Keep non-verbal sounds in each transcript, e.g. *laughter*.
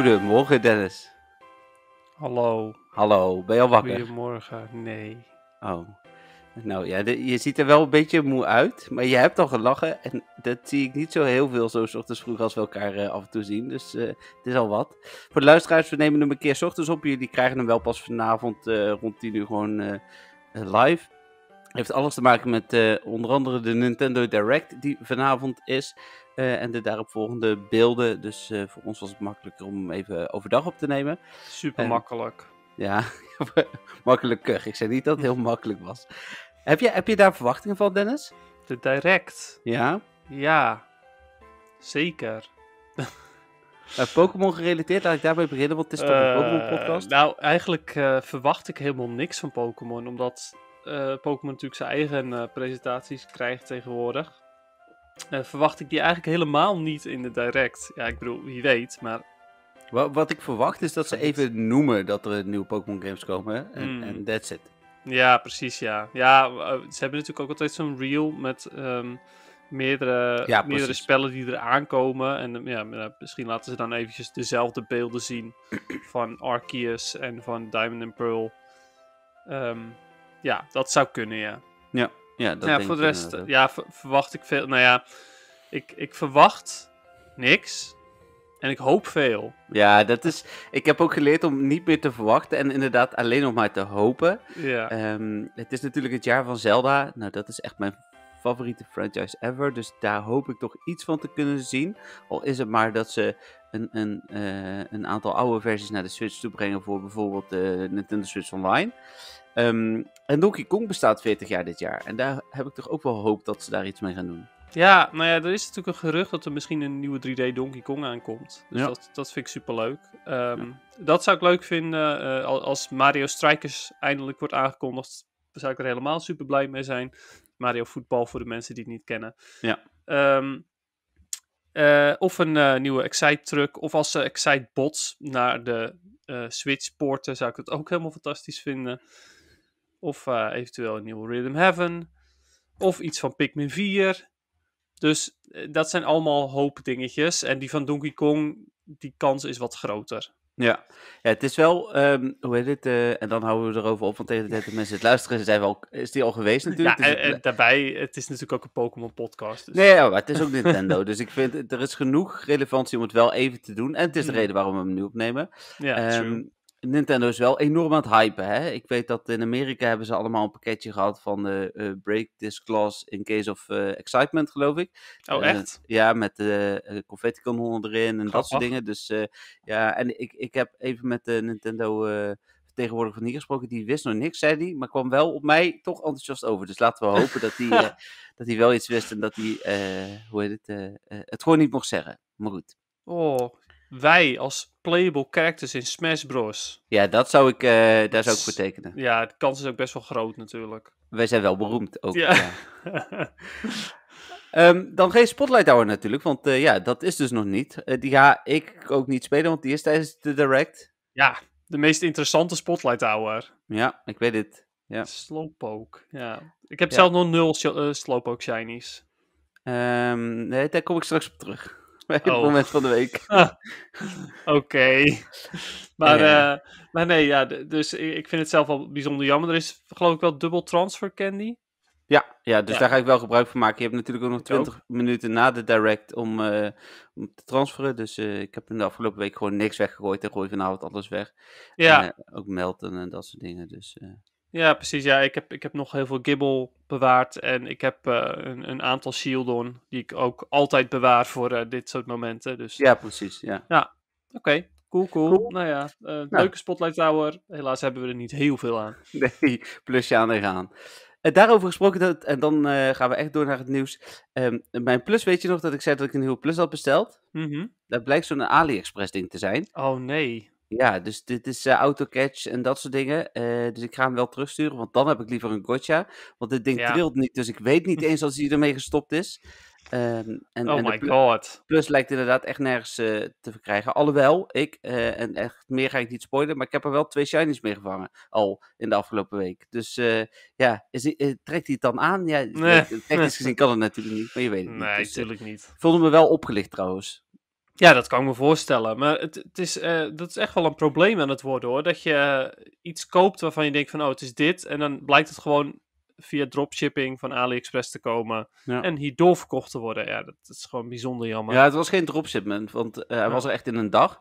Goedemorgen, Dennis. Hallo. Hallo, ben je al wakker? Goedemorgen, nee. Oh. Nou ja, je ziet er wel een beetje moe uit, maar je hebt al gelachen. En dat zie ik niet zo heel veel zo ochtends vroeg als we elkaar eh, af en toe zien. Dus eh, het is al wat. Voor de luisteraars, we nemen hem een keer ochtends op. Jullie krijgen hem wel pas vanavond eh, rond 10 uur gewoon live. Heeft alles te maken met onder andere de Nintendo Direct die vanavond is. Eh, en de daaropvolgende beelden. Dus eh, voor ons was het makkelijker om even overdag op te nemen. Super makkelijk. ja, *laughs* makkelijk. Eh, ik zei niet dat het heel makkelijk was. Heb je, heb je daar verwachtingen van, Dennis? De direct. Ja? Ja, zeker. *laughs* Pokémon gerelateerd, laat ik daarbij beginnen, want het is toch een Pokémon-podcast? Nou, eigenlijk verwacht ik helemaal niks van Pokémon, omdat Pokémon natuurlijk zijn eigen presentaties krijgt tegenwoordig. Eh, verwacht ik die eigenlijk helemaal niet in de direct. Ja, ik bedoel, wie weet, maar... Wat, wat ik verwacht is dat ze even noemen dat er nieuwe Pokémon games komen hmm. en that's it. Ja, precies, ja. Ja, eh, ze hebben natuurlijk ook altijd zo'n reel met ehm, meerdere, meerdere spellen die er aankomen. En eh, ja, misschien laten ze dan eventjes dezelfde beelden zien *clears throat* van Arceus en van Diamond and Pearl. Ehm, ja, dat zou kunnen, ja. Ja. Ja, dat nou ja voor de rest ja, verwacht ik veel. Nou ja, ik, ik verwacht niks. En ik hoop veel. Ja, dat is. Ik heb ook geleerd om niet meer te verwachten en inderdaad alleen nog maar te hopen. Ja. Ehm, het is natuurlijk het jaar van Zelda. Nou, dat is echt mijn favoriete franchise ever. Dus daar hoop ik toch iets van te kunnen zien. Al is het maar dat ze een, een, eh, een aantal oude versies naar de Switch toe brengen voor bijvoorbeeld de Nintendo Switch Online. Ehm, en Donkey Kong bestaat 40 jaar dit jaar. En daar heb ik toch ook wel hoop dat ze daar iets mee gaan doen. Ja, nou ja, er is natuurlijk een gerucht dat er misschien een nieuwe 3D Donkey Kong aankomt. Dus ja. dat, dat vind ik superleuk. Ehm, dat zou ik leuk vinden eh, als Mario Strikers eindelijk wordt aangekondigd. Zou ik er helemaal super blij mee zijn. Mario Voetbal voor de mensen die het niet kennen. Ja. Ehm, eh, of een eh, nieuwe Excite-truck. Of als ze Excite-bots naar de Switch poorten zou ik het ook helemaal fantastisch vinden. Of eh, eventueel een nieuwe Rhythm Heaven. Of iets van Pikmin 4. Dus eh, dat zijn allemaal hoop dingetjes. En die van Donkey Kong, die kans is wat groter. Ja, ja het is wel, ehm, hoe heet het, eh, en dan houden we erover op, want tegen de tijd dat mensen het luisteren, zijn we al, is die al geweest *laughs* natuurlijk. Ja, dus en, daarbij, het is natuurlijk ook een Pokémon podcast. Dus. Nee, maar het is ook *laughs* Nintendo, dus ik vind, er is genoeg relevantie om het wel even te doen. En het is de hmm. reden waarom we hem nu opnemen. Ja, ehm, true. Nintendo is wel enorm aan het hypen. Hè? Ik weet dat in Amerika hebben ze allemaal een pakketje gehad van de eh, eh, Break This Glass in Case of eh, Excitement, geloof ik. Oh, echt? ja, met de confetti kanon erin en dat soort dingen. Dus ja, en ik, ik heb even met de Nintendo vertegenwoordiger van hier gesproken. Die wist nog niks, zei hij, maar kwam wel op mij toch enthousiast over. Dus laten we hopen dat hij *laughs* dat hij wel iets wist en dat hij, hoe heet het, het gewoon niet mocht zeggen. Maar goed. Oh, wij als playable characters in Smash Bros. Ja, dat zou ik, uh, daar zou ik voor tekenen. Ja, de kans is ook best wel groot natuurlijk. Wij zijn wel beroemd ook. Ja. ja. Ehm, dan geen Spotlight Hour natuurlijk, want eh, ja, dat is dus nog niet. Eh, die ga ik ook niet spelen, want die is tijdens de Direct. Ja, de meest interessante Spotlight Hour. Ja, ik weet het. Ja. Slowpoke, ja. Ik heb zelf nog nul uh, Slowpoke Shinies. Ehm, nee, daar kom ik straks op terug op *laughs* het oh. moment van de week. *laughs* Oké. Maar, eh, maar nee, ja, dus ik vind het zelf wel bijzonder jammer. Er is geloof ik wel dubbel transfer candy. Ja, ja dus daar ga ik wel gebruik van maken. Je hebt natuurlijk ook nog 20 minuten na de direct om, eh, om te transferen. Dus eh, ik heb in de afgelopen week gewoon niks weggegooid en gooi vanavond alles weg. Ja. En, ook melden en dat soort dingen. Dus, ja, precies. Ja, ik heb, ik heb nog heel veel gibble bewaard. En ik heb eh, een, een, aantal Shieldon, die ik ook altijd bewaar voor eh, dit soort momenten. Dus... Ja, precies. Ja, ja. oké. Cool, cool, Nou ja, eh, nou. leuke Spotlight Tower. Helaas hebben we er niet heel veel aan. *laughs* Nee, plusje aan en gaan. Uh, daarover gesproken, en dan gaan we echt door naar het nieuws. Ehm, mijn plus, weet je nog dat ik zei dat ik een nieuwe plus had besteld? Mhm. Dat blijkt zo'n AliExpress ding te zijn. Oh nee. Ja, dus dit is auto eh, autocatch en dat soort dingen. Eh, dus ik ga hem wel terugsturen, want dan heb ik liever een gotcha. Want dit ding trilt niet, dus ik weet niet *laughs* eens als hij ermee gestopt is. Ehm, en, oh my god. Plus lijkt inderdaad echt nergens eh, te verkrijgen. Alhoewel, ik, en echt meer ga ik niet spoilen, maar ik heb er wel twee shinies mee gevangen. Al in de afgelopen week. Dus ja, is, trekt hij het dan aan? Ja, Technisch gezien kan het natuurlijk niet, maar je weet het niet. *laughs* Nee, natuurlijk dus, niet. Ik voelde me wel opgelicht trouwens. Ja, dat kan ik me voorstellen. Maar het, het is, eh, dat is echt wel een probleem aan het worden hoor. Dat je eh, iets koopt waarvan je denkt van oh het is dit. En dan blijkt het gewoon via dropshipping van AliExpress te komen. En hier verkocht te worden. Ja, dat, is gewoon bijzonder jammer. Ja, het was geen dropshipment. Want eh, hij was er echt in een dag.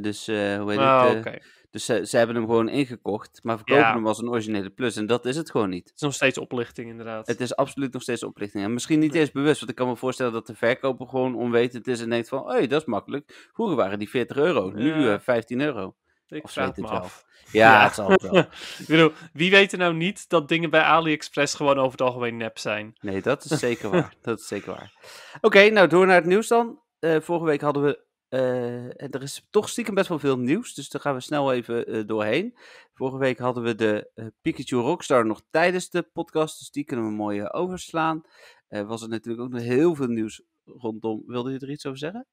dus hoe heet ah, het? Dus ze, ze hebben hem gewoon ingekocht, maar verkopen hem als een originele plus. En dat is het gewoon niet. Het is nog steeds oplichting, inderdaad. Het is absoluut nog steeds oplichting. En misschien niet eens bewust, want ik kan me voorstellen dat de verkoper gewoon onwetend is en denkt van... Hé, hey, dat is makkelijk. Vroeger waren die 40 euro, nu 15 eh, euro. Ik of vraag het wel. af. Ja, het zal wel. *laughs* ik bedoel, wie weet er nou niet dat dingen bij AliExpress gewoon over het algemeen nep zijn? Nee, dat is zeker *laughs* waar. dat is zeker waar. Oké, nou door naar het nieuws dan. Eh, vorige week hadden we uh, er is toch stiekem best wel veel nieuws, dus daar gaan we snel even eh, doorheen. Vorige week hadden we de uh, Pikachu Rockstar nog tijdens de podcast, dus die kunnen we mooi overslaan. was er natuurlijk ook nog heel veel nieuws rondom. Wilde je er iets over zeggen?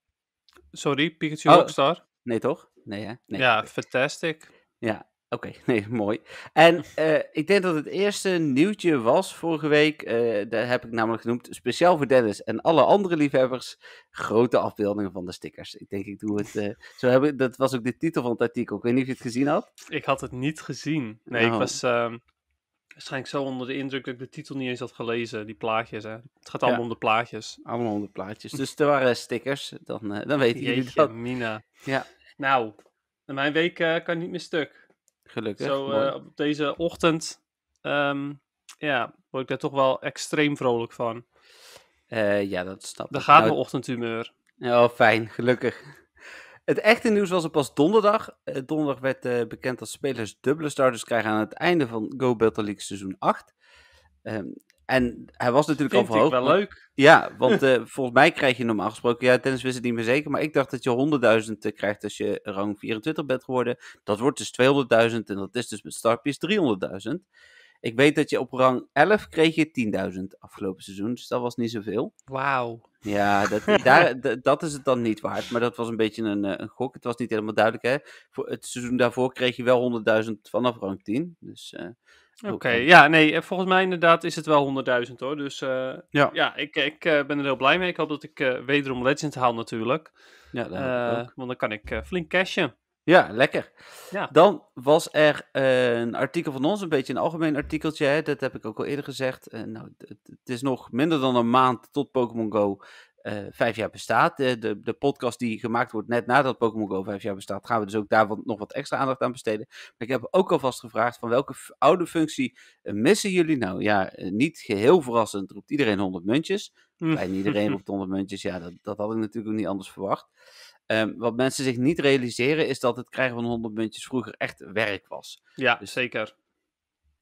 Sorry, Pikachu oh, Rockstar? Nee, toch? Nee, hè? Nee. Ja, fantastic. Ja, Oké, *laughs* nee, mooi. En eh, ik denk dat het eerste nieuwtje was vorige week. Uh, eh, daar heb ik namelijk genoemd. Speciaal voor Dennis en alle andere liefhebbers. Grote afbeeldingen van de stickers. Ik denk, ik doe het. Eh, *laughs* zo heb ik, dat was ook de titel van het artikel. Ik weet niet of je het gezien had. Ik had het niet gezien. Nee, ik nou. was ehm, waarschijnlijk zo onder de indruk dat ik de titel niet eens had gelezen. Die plaatjes, hè. Het gaat allemaal om de plaatjes. Allemaal om de plaatjes. Dus er waren stickers. Dan, dan weten het. jullie dat. Mina. Ja. Nou, mijn week kan niet meer stuk. Gelukkig. Zo eh, op deze ochtend ehm, ja, word ik daar toch wel extreem vrolijk van. Eh, ja, dat snap ik. Daar gaat nou, mijn ochtendhumeur. Oh, fijn, gelukkig. Het echte nieuws was er pas donderdag. Eh, donderdag werd bekend dat spelers dubbele starters krijgen aan het einde van Go Battle League seizoen 8. Um, ehm, en hij was natuurlijk Vind al verhoogd. wel leuk. Ja, *laughs* want eh, volgens mij krijg je normaal gesproken, ja, tennis wist het niet meer zeker, maar ik dacht dat je 100.000 eh, krijgt als je rang 24 bent geworden. Dat wordt dus 200.000 en dat is dus met startpies 300.000. Ik weet dat je op rang 11 kreeg je 10.000 afgelopen seizoen, dus dat was niet zoveel. Wauw. Ja, dat, *laughs* daar, dat is het dan niet waard, maar dat was een beetje een, eh, een gok. Het was niet helemaal duidelijk, hè. Voor het seizoen daarvoor kreeg je wel 100.000 vanaf rang 10, dus... Oké, ja, nee, eh, volgens mij inderdaad is het wel 100.000 hoor. Dus eh, ja. ik, ik eh, ben er heel blij mee. Ik hoop dat ik wederom Legend haal natuurlijk. Ja, Want dan kan ik flink cashen. Ja, lekker. Ja. Dan was er een artikel van ons, een beetje een algemeen artikeltje. Hè? Dat heb ik ook al eerder gezegd. nou, het is nog minder dan een maand tot Pokémon Go. Eh, vijf jaar bestaat. De, de, de, podcast die gemaakt wordt net nadat Pokémon Go vijf jaar bestaat, gaan we dus ook daar nog wat extra aandacht aan besteden. Maar ik heb ook alvast gevraagd van welke oude functie eh, missen jullie nou? Ja, eh, niet geheel verrassend roept iedereen 100 muntjes. Bijna hm. iedereen roept 100 muntjes. Ja, dat, dat had ik natuurlijk ook niet anders verwacht. Ehm, wat mensen zich niet realiseren is dat het krijgen van 100 muntjes vroeger echt werk was. Ja, dus zeker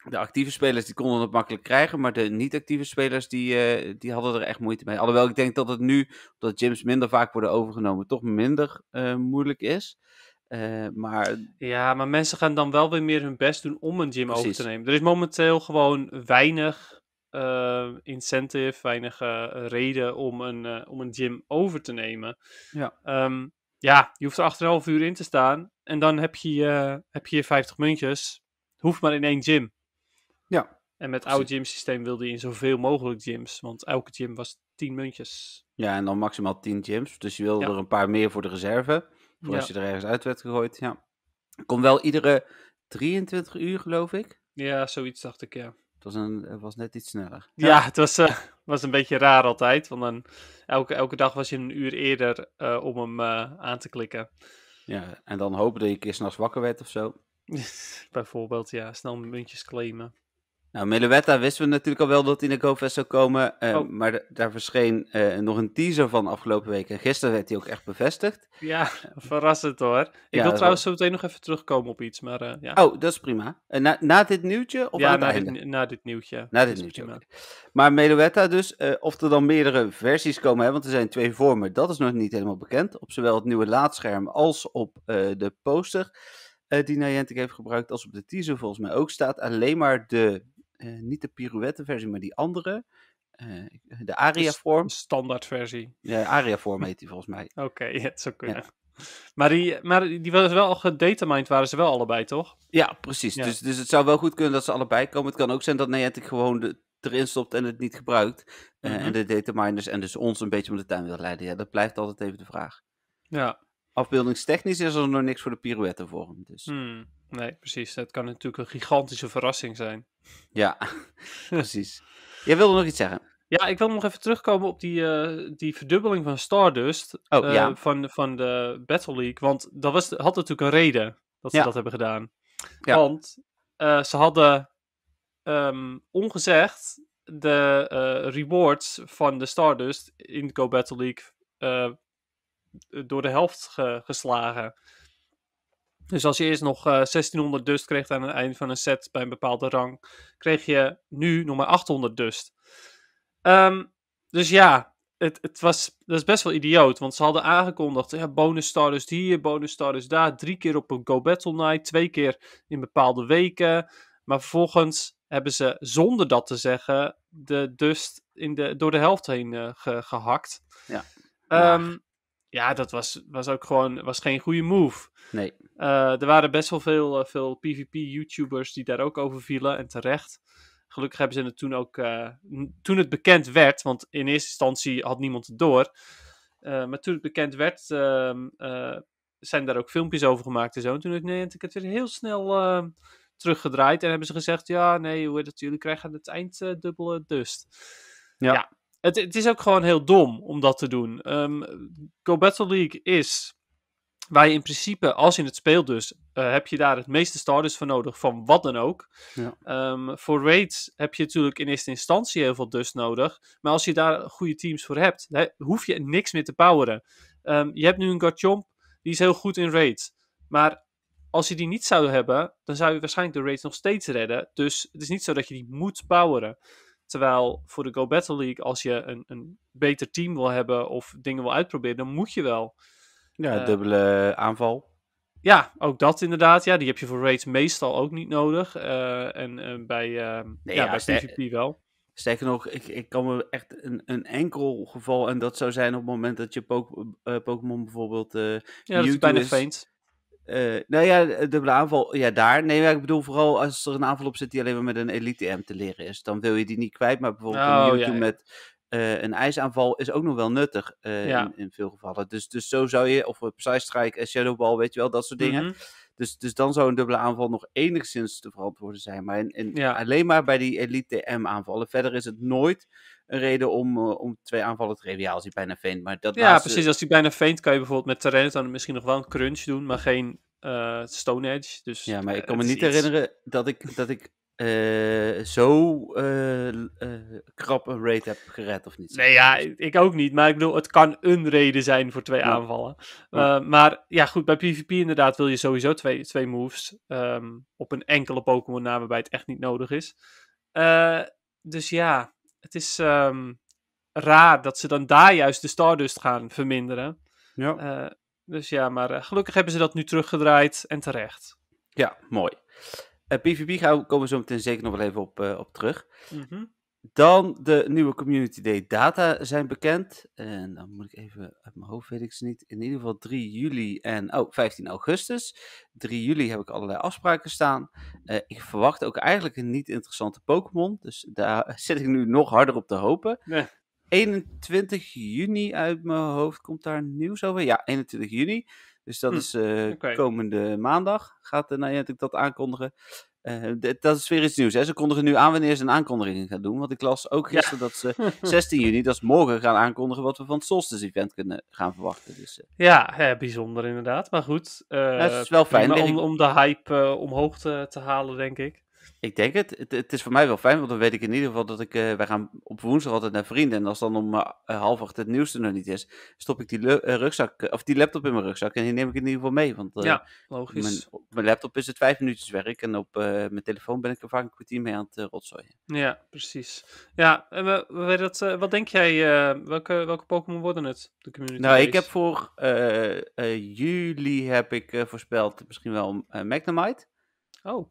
de actieve spelers die konden het makkelijk krijgen, maar de niet-actieve spelers die, eh, die hadden er echt moeite mee. Alhoewel ik denk dat het nu, dat gyms minder vaak worden overgenomen, toch minder eh, moeilijk is. Eh, maar... Ja, maar mensen gaan dan wel weer meer hun best doen om een gym over te nemen. Er is momenteel gewoon weinig incentive, weinig reden om een, om een gym over te nemen. Ja. Ehm, ja, je hoeft er half uur in te staan en dan heb je, heb je 50 muntjes. Hoeft maar in één gym. En met oud gym systeem wilde je in zoveel mogelijk gyms, want elke gym was 10 muntjes. Ja, en dan maximaal 10 gyms. Dus je wilde er een paar meer voor de reserve. Voor als je er ergens uit werd gegooid. Ja. Kom wel iedere 23 uur, geloof ik. Ja, zoiets dacht ik, ja. Het was, een, het was net iets sneller. Ja, het was, eh, was een beetje raar altijd. Want dan, elke, elke dag was je een uur eerder eh, om hem eh, aan te klikken. Ja, en dan hopen dat je een keer s'nachts wakker werd of zo. *laughs* Bijvoorbeeld, ja. Snel muntjes claimen. Nou, Meluetta wisten we natuurlijk al wel dat hij naar GoFest zou komen. Eh, oh. Maar daar verscheen eh, nog een teaser van afgelopen week. En gisteren werd hij ook echt bevestigd. Ja, *laughs* verrassend hoor. Ik wil trouwens zo meteen nog even terugkomen op iets. Maar, eh, ja. Oh, dat is prima. Na, na, dit nieuwtje? Of ja, na dit, na dit, nieuwtje. Na dit nieuwtje. Maar Meluetta dus, of er dan meerdere versies komen, hè, want er zijn twee vormen, dat is nog niet helemaal bekend. Op zowel het nieuwe laadscherm als op de poster die Niantic heeft gebruikt, als op de teaser volgens mij ook staat. Alleen maar de eh, niet de pirouette versie, maar die andere. Eh, de aria-vorm. versie. Ja, aria-vorm heet die volgens mij. *laughs* Oké, het zou kunnen. Maar, die, maar die was wel gedatamined, waren ze wel allebei, toch? Ja, precies. Dus, dus het zou wel goed kunnen dat ze allebei komen. Het kan ook zijn dat Niantic gewoon erin stopt en het niet gebruikt. Eh, en mhm. de dataminers en dus ons een beetje om de tuin wil leiden. Ja, dat blijft altijd even de vraag. Ja. Afbeeldingstechnisch is er nog niks voor de vorm Dus. Hmm. Nee, precies. Dat kan natuurlijk een gigantische verrassing zijn. Ja, *laughs* precies. Jij wilde nog iets zeggen? Ja, ik wil nog even terugkomen op die, eh, die verdubbeling van Stardust oh, ja. Eh, van, van de Battle League. Want dat was, had natuurlijk een reden dat ze dat hebben gedaan. Ja. Want eh, ze hadden ehm, ongezegd de rewards van de Stardust in de Go Battle League door de helft geslagen. Dus als je eerst nog 1600 eh, dust kreeg aan het einde van een set bij een bepaalde rang, kreeg je nu nog maar 800 dust. Ehm, dus ja, het, het was, dat is best wel idioot. Want ze hadden aangekondigd, ja, bonus starters hier, bonus starters daar. Drie keer op een Go Battle Night, twee keer in bepaalde weken. Maar vervolgens hebben ze, zonder dat te zeggen, de dust in de, door de helft heen eh, gehakt. Ja. Ehm, ja, dat was, was ook gewoon was geen goede move. Nee. Eh, er waren best wel veel, eh, veel PvP-YouTubers die daar ook over vielen en terecht. Gelukkig hebben ze het toen ook, uh, toen het bekend werd, want in eerste instantie had niemand het door. maar toen het bekend werd, ehm, zijn daar ook filmpjes over gemaakt en zo. En toen het nee, ik het weer heel snel ehm, teruggedraaid en hebben ze gezegd: ja, nee, hoe dat jullie krijgen aan het eind dubbele dust. ja, ja het, het, is ook gewoon heel dom om dat te doen. Ehm, Go Battle League is waar je in principe, als je het speelt dus, eh, heb je daar het meeste starters voor nodig, van wat dan ook. Ja. Ehm, voor raids heb je natuurlijk in eerste instantie heel veel dust nodig, maar als je daar goede teams voor hebt, he, hoef je niks meer te poweren. Ehm, je hebt nu een Garchomp, die is heel goed in raids, maar als je die niet zou hebben, dan zou je waarschijnlijk de raids nog steeds redden, dus het is niet zo dat je die moet poweren. Terwijl voor de Go Battle League, als je een, een beter team wil hebben of dingen wil uitproberen, dan moet je wel. Ja, eh, dubbele aanval. Ja, ook dat inderdaad. Ja, die heb je voor raids meestal ook niet nodig. Eh, en eh, bij, ehm, nee, ja, bij PvP wel. Sterker nog, ik, ik kan me echt een, een enkel geval, en dat zou zijn op het moment dat je Pokémon bijvoorbeeld. ja, dat is bijna feint. Eh, nou ja, dubbele aanval, ja daar. Nee, ik bedoel vooral als er een aanval op zit die alleen maar met een elite M te leren is. Dan wil je die niet kwijt, maar bijvoorbeeld een oh, YouTube met uh, een ijsaanval is ook nog wel nuttig eh, in, in, veel gevallen. Dus, dus zo zou je, of Psy Strike en weet je wel, dat soort dingen. Mhm. Dus, dus dan zou een dubbele aanval nog enigszins te verantwoorden zijn. Maar alleen maar bij die Elite DM aanvallen. Verder is het nooit een reden om, eh, om twee aanvallen te geven. Ja, als hij bijna feint. Maar dat ja, precies. Als hij bijna feint kan je bijvoorbeeld met terrein dan misschien nog wel een crunch doen. Maar geen uh, Stone Edge. Dus, ja, maar ik eh, kan me niet herinneren dat ik, dat ik eh, zo eh, eh, krap een rate heb gered of niet. Nee, ja, ik ook niet. Maar ik bedoel, het kan een reden zijn voor twee aanvallen. Maar ja, goed, bij PvP inderdaad wil je sowieso twee, twee moves ehm, op een enkele Pokémon na, bij het echt niet nodig is. dus ja, het is ehm, raar dat ze dan daar juist de Stardust gaan verminderen. Ja. dus ja, maar gelukkig hebben ze dat nu teruggedraaid en terecht. Ja, mooi. Uh, eh, PvP komen we zo meteen zeker nog wel even op, eh, op terug. Mhm. Dan de nieuwe Community Day data zijn bekend. En dan moet ik even uit mijn hoofd, weet ik ze niet. In ieder geval 3 juli en oh, 15 augustus. 3 juli heb ik allerlei afspraken staan. Eh, ik verwacht ook eigenlijk een niet interessante Pokémon. Dus daar *laughs* zit ik nu nog harder op te hopen. Nee. 21 juni uit mijn hoofd komt daar nieuws over. Ja, 21 juni. Dus dat hm, is eh, komende maandag. Gaat de eh, Niantic nou dat aankondigen. Eh, dat is weer iets nieuws. Hè? Ze kondigen nu aan wanneer ze een aankondiging gaan doen. Want ik las ook gisteren dat ze 16 *laughs* juni, dat is morgen, gaan aankondigen wat we van het Solstice Event kunnen gaan verwachten. Dus, ja, hè, bijzonder inderdaad. Maar goed, uh, het is wel fijn om, om, de hype omhoog te, halen, denk ik. Ik denk het. het. is voor mij wel fijn, want dan weet ik in ieder geval dat ik... Eh, wij gaan op woensdag altijd naar vrienden. En als dan om eh, half acht het nieuwste nog niet is... stop ik die eh, rugzak, of die laptop in mijn rugzak. En die neem ik in ieder geval mee. Want, ja, logisch. Mijn, op mijn laptop is het vijf minuutjes werk. En op mijn telefoon ben ik er vaak een kwartier mee aan het rotzooien. Ja, precies. Ja, en we, wat denk jij? welke welke Pokémon worden het? De community nou, ik heb voor juli heb ik voorspeld misschien wel Magnemite. Oh,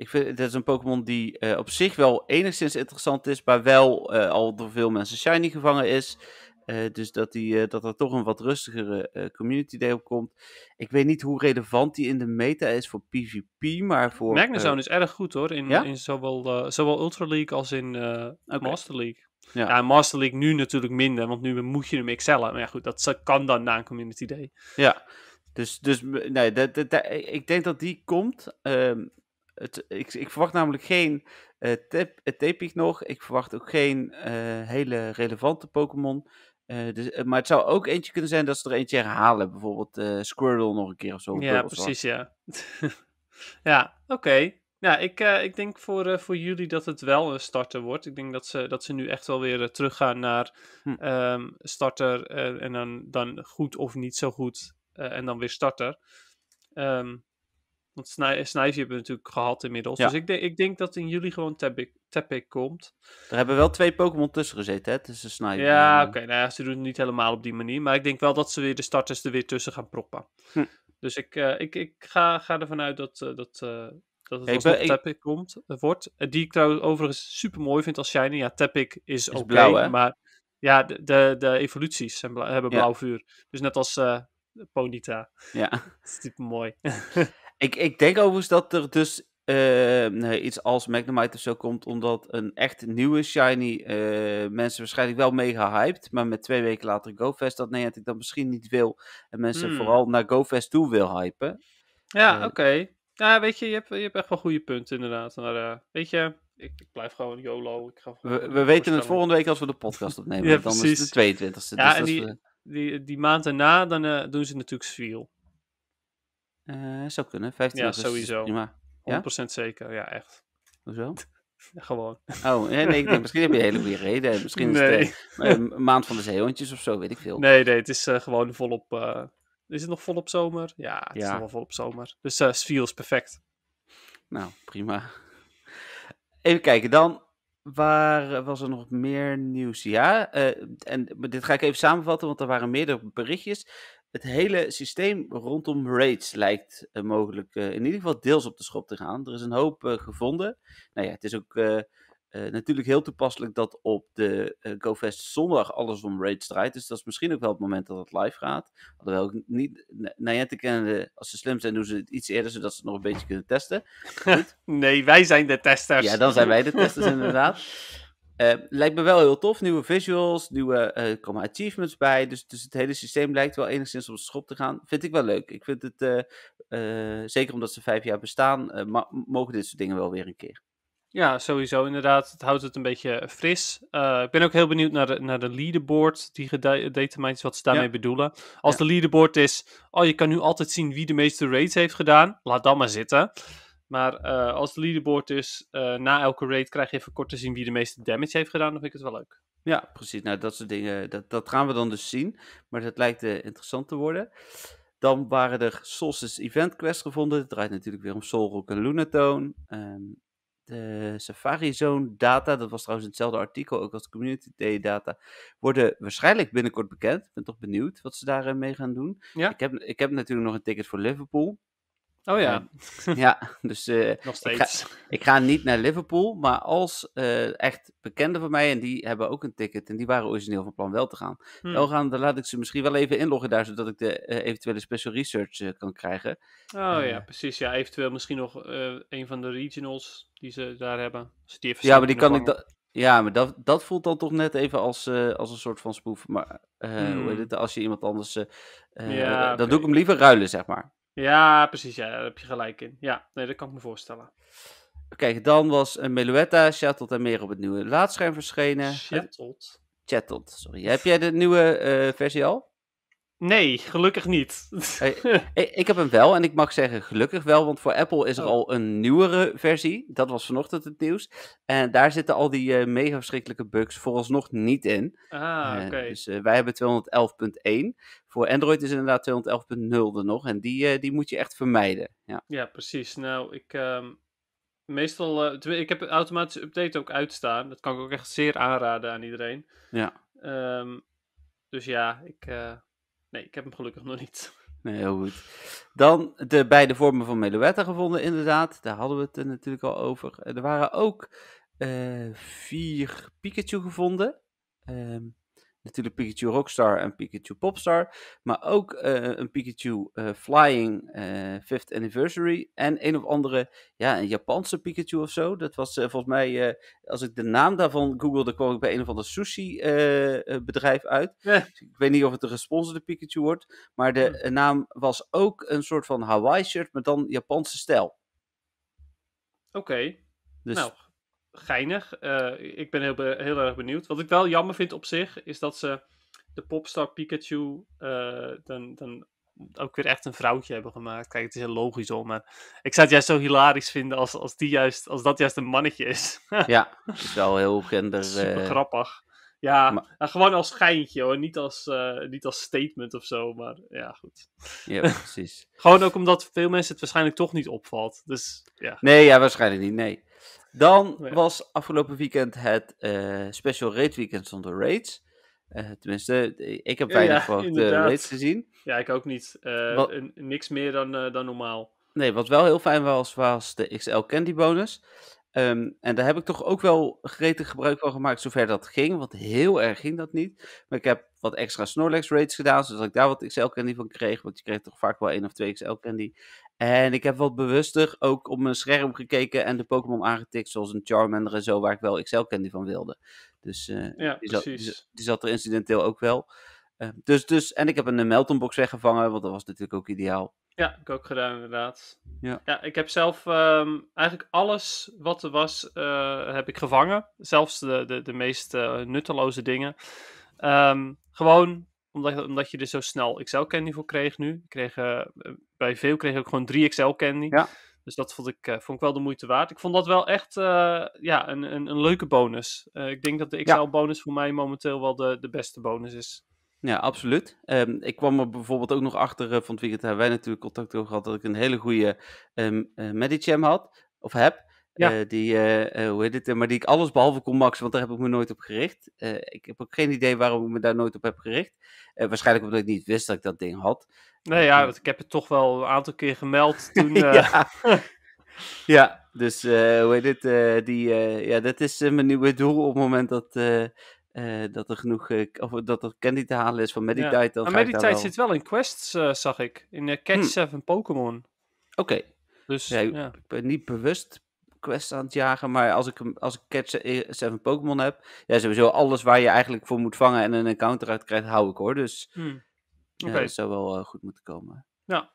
ik vind het is een Pokémon die eh, op zich wel enigszins interessant is, maar wel eh, al door veel mensen shiny gevangen is. Eh, dus dat, die, dat er toch een wat rustigere community day op komt. Ik weet niet hoe relevant die in de meta is voor PvP, maar voor... Magnezone is erg goed hoor, in, in zowel, zowel Ultra League als in okay. Master League. Ja. Master League nu natuurlijk minder, want nu moet je hem excellen. Maar ja, goed, dat kan dan na een community day. Ja, dus, dus nee, ik denk dat die komt. Ehm, het, ik, ik, verwacht namelijk geen uh, eh, eh, ik nog. Ik verwacht ook geen eh, hele relevante Pokémon. dus, maar het zou ook eentje kunnen zijn dat ze er eentje herhalen. Bijvoorbeeld uh, Squirtle nog een keer of zo. Ja, precies, ja. *laughs* ja, oké. Okay. Ja, ik, ik denk voor, voor jullie dat het wel een starter wordt. Ik denk dat ze, dat ze nu echt wel weer teruggaan naar hm. ehm, starter en dan, dan goed of niet zo goed en dan weer starter. Ehm, want eh, hebben we natuurlijk gehad inmiddels. Dus ik, denk, ik denk dat in juli gewoon Tapik komt. Er hebben wel twee Pokémon tussen gezeten, hè? Tussen Snijvie Ja, en... Eh, oké. nou ja, ze doen het niet helemaal op die manier. Maar ik denk wel dat ze weer de starters er weer tussen gaan proppen. Hm. Dus ik, eh, ik, ik ga, ga ervan uit dat, dat, dat het hey, als ik... komt, wordt. Die ik trouwens overigens super mooi vind als Shiny. Ja, Tapik is, is ook blauw, hè? Maar ja, de, de, de evoluties hebben blauw vuur. Dus net als Ponita. Ja. *laughs* Super mooi. *laughs* Ik, ik denk overigens dat er dus ehm, iets als Magnemite of zo komt, omdat een echt nieuwe Shiny eh, mensen waarschijnlijk wel mega hyped, maar met twee weken later GoFest dat nee, ik dan misschien niet wil. En mensen hmm. vooral naar GoFest toe wil hypen. Ja, eh, oké. Ja, weet je, je hebt, je hebt echt wel goede punten inderdaad. Maar, eh, weet je, ik, ik, blijf gewoon YOLO. Ik ga we, weten het volgende week als we de podcast opnemen. *laughs* ja, dan precies. is het de 22e. Ja, dus en die, die, maand daarna, dan doen ze natuurlijk Sviel. Eh, zou kunnen, 15 ja, sowieso. Prima. 100% zeker, ja, echt. Hoezo? *laughs* Gewoon. Oh, nee, nee, misschien heb je een hele goede reden. Misschien nee. is het eh, eh, maand van de zeehondjes of zo, weet ik veel. Nee, nee, het is gewoon volop... is het nog volop zomer? Ja, het is nog wel volop zomer. Dus uh, Sviel is perfect. Nou, prima. Even kijken, dan... Waar was er nog meer nieuws? Ja, en dit ga ik even samenvatten, want er waren meerdere berichtjes het hele systeem rondom raids lijkt eh, mogelijk eh, in ieder geval deels op de schop te gaan. Er is een hoop eh, gevonden. Nou ja, het is ook natuurlijk heel toepasselijk dat op de GoFest zondag alles om raids draait. Dus dat is misschien ook wel het moment dat het live gaat. Alhoewel ik niet... te kennen, als ze slim zijn, doen ze het iets eerder, zodat ze het nog een beetje kunnen testen. *laughs* nee, wij zijn de testers. Ja, dan zijn wij de testers inderdaad. *laughs* Eh, lijkt me wel heel tof. Nieuwe visuals, nieuwe eh, komen achievements bij. Dus, dus het hele systeem lijkt wel enigszins op de schop te gaan. Vind ik wel leuk. Ik vind het, eh, zeker omdat ze vijf jaar bestaan, mogen dit soort dingen wel weer een keer. Ja, sowieso inderdaad. Het houdt het een beetje fris. ik ben ook heel benieuwd naar de, naar de leaderboard die gedetermineerd is wat ze daarmee bedoelen. Als de leaderboard is, oh je kan nu altijd zien wie de meeste raids heeft gedaan. Laat dat maar zitten. Maar eh, als het leaderboard is, dus, eh, na elke raid krijg je even kort te zien wie de meeste damage heeft gedaan. Dan vind ik het wel leuk. Ja, precies. Nou, dat soort dingen, dat, dat gaan we dan dus zien. Maar dat lijkt eh, interessant te worden. Dan waren er Solstice Event Quest gevonden. Het draait natuurlijk weer om Solrock en Lunatone. Ehm, de Safari Zone data, dat was trouwens hetzelfde artikel, ook als Community data, worden waarschijnlijk binnenkort bekend. Ik ben toch benieuwd wat ze daarmee mee gaan doen. Ja. Ik, heb, ik heb natuurlijk nog een ticket voor Liverpool. Oh ja. *laughs* ja, dus eh, Ik ga, ik ga, niet naar Liverpool, maar als eh, echt bekenden van mij, en die hebben ook een ticket, en die waren origineel van plan wel te gaan. Hmm. gaan, dan laat ik ze misschien wel even inloggen daar, zodat ik de eh, eventuele special research kan krijgen. Oh ja, precies. Ja, eventueel misschien nog een van de regionals die ze daar hebben. ja, maar die kan ik Ja, maar dat, dat voelt dan toch net even als, als een soort van spoef. Maar hoe heet hmm. het, als je iemand anders. Uh, dan doe ik hem liever ruilen, zeg maar. Ja, precies. Ja, daar heb je gelijk in. Ja, nee, dat kan ik me voorstellen. Kijk, dan was een Meluetta, Chattelt en meer op het nieuwe laadscherm verschenen. Chattelt. Chattelt, sorry. Heb jij de nieuwe eh, versie al? Nee, gelukkig niet. *laughs* ik, ik heb hem wel en ik mag zeggen gelukkig wel, want voor Apple is er oh. al een nieuwere versie. Dat was vanochtend het nieuws. En daar zitten al die eh, mega verschrikkelijke bugs vooralsnog niet in. Ah, eh, oké. dus wij hebben 211.1 voor Android is inderdaad 211.0 er nog. En die, eh, die moet je echt vermijden. Ja, ja precies. Nou, ik. Ehm, meestal, eh, ik heb automatische update ook uitstaan. Dat kan ik ook echt zeer aanraden aan iedereen. Ja. Ehm, dus ja, ik, eh, nee, ik heb hem gelukkig nog niet. *laughs* Nee, heel goed. Dan de beide vormen van Meluetta gevonden, inderdaad. Daar hadden we het natuurlijk al over. Er waren ook vier Pikachu gevonden. Um, natuurlijk Pikachu Rockstar en Pikachu Popstar. Maar ook eh, een Pikachu eh, Flying uh, eh, 5th Anniversary. En een of andere, ja, een Japanse Pikachu of zo. Dat was volgens mij, als ik de naam daarvan googelde, kwam ik bij een of ander sushi bedrijf uit. Dus ik weet niet of het een gesponsorde Pikachu wordt. Maar de naam was ook een soort van Hawaii shirt, maar dan Japanse stijl. Oké. Dus nou, geinig. Eh, ik ben heel, heel erg benieuwd. Wat ik wel jammer vind op zich, is dat ze de popstar Pikachu eh, dan, dan ook weer echt een vrouwtje hebben gemaakt. Kijk, het is heel logisch hoor, maar ik zou het juist zo hilarisch vinden als, als, die juist, als dat juist een mannetje is. ja, dat *laughs* is wel heel gender... Super eh, grappig. Ja, nou, gewoon als geintje hoor. Niet als, niet als statement of zo, maar ja, goed. Ja, *laughs* precies. gewoon ook omdat veel mensen het waarschijnlijk toch niet opvalt. Dus, ja. Nee, ja, waarschijnlijk niet, nee. Dan oh was afgelopen weekend het eh, special raid weekend zonder raids. Eh, tenminste, ik heb weinig ja, van eh, de raids gezien. Ja, ik ook niet. niks meer dan, dan normaal. Nee, wat wel heel fijn was, was de XL Candy bonus. Ehm, en daar heb ik toch ook wel gretig gebruik van gemaakt, zover dat ging. Want heel erg ging dat niet. Maar ik heb wat extra Snorlax raids gedaan, zodat ik daar wat XL Candy van kreeg. Want je kreeg toch vaak wel één of twee XL Candy. En ik heb wat bewuster ook op mijn scherm gekeken en de Pokémon aangetikt, zoals een Charmander en zo, waar ik wel XL Candy van wilde. Dus uh, ja, die, zat, die, zat, er incidenteel ook wel. Eh, dus, dus, en ik heb een eh, Meltonbox weggevangen, want dat was natuurlijk ook ideaal. Ja, ik ook gedaan inderdaad. Ja, ja ik heb zelf ehm, eigenlijk alles wat er was, heb ik gevangen. Zelfs de, de, de meest nutteloze dingen. Ehm, gewoon omdat, omdat je er zo snel XL Candy voor kreeg nu. Ik kreeg bij veel kreeg ik ook gewoon 3XL candy. Ja. Dus dat vond ik, eh, vond ik wel de moeite waard. Ik vond dat wel echt eh, ja, een, een, een, leuke bonus. Eh, ik denk dat de XL-bonus voor mij momenteel wel de, de beste bonus is. Ja, absoluut. Ehm, ik kwam er bijvoorbeeld ook nog achter, van het weekend hebben wij natuurlijk contact over gehad, dat ik een hele goede um, ehm, Medicham had, of heb. Ja. Eh, die, eh, eh, hoe heet het? Maar die ik alles behalve kon max want daar heb ik me nooit op gericht. ik heb ook geen idee waarom ik me daar nooit op heb gericht. waarschijnlijk omdat ik niet wist dat ik dat ding had. Nee, nou ja, want ik heb het toch wel een aantal keer gemeld *laughs* toen. ja. *laughs* ja. dus hoe heet het? die, ja, dat is mijn nieuwe doel op het moment dat. dat er genoeg, of dat er candy te halen is van Meditite. Ja. maar Meditite wel... zit wel in quests, zag ik. In Catch hm. Pokémon. Oké. Dus ja, ja. ik ben niet bewust quests aan het jagen. Maar als ik, hem, als ik Catch 7 e- Pokémon heb, ja, sowieso alles waar je eigenlijk voor moet vangen en een encounter uit krijgt, hou ik hoor. Dus hmm. ja, dat zou wel eh, goed moeten komen. Ja,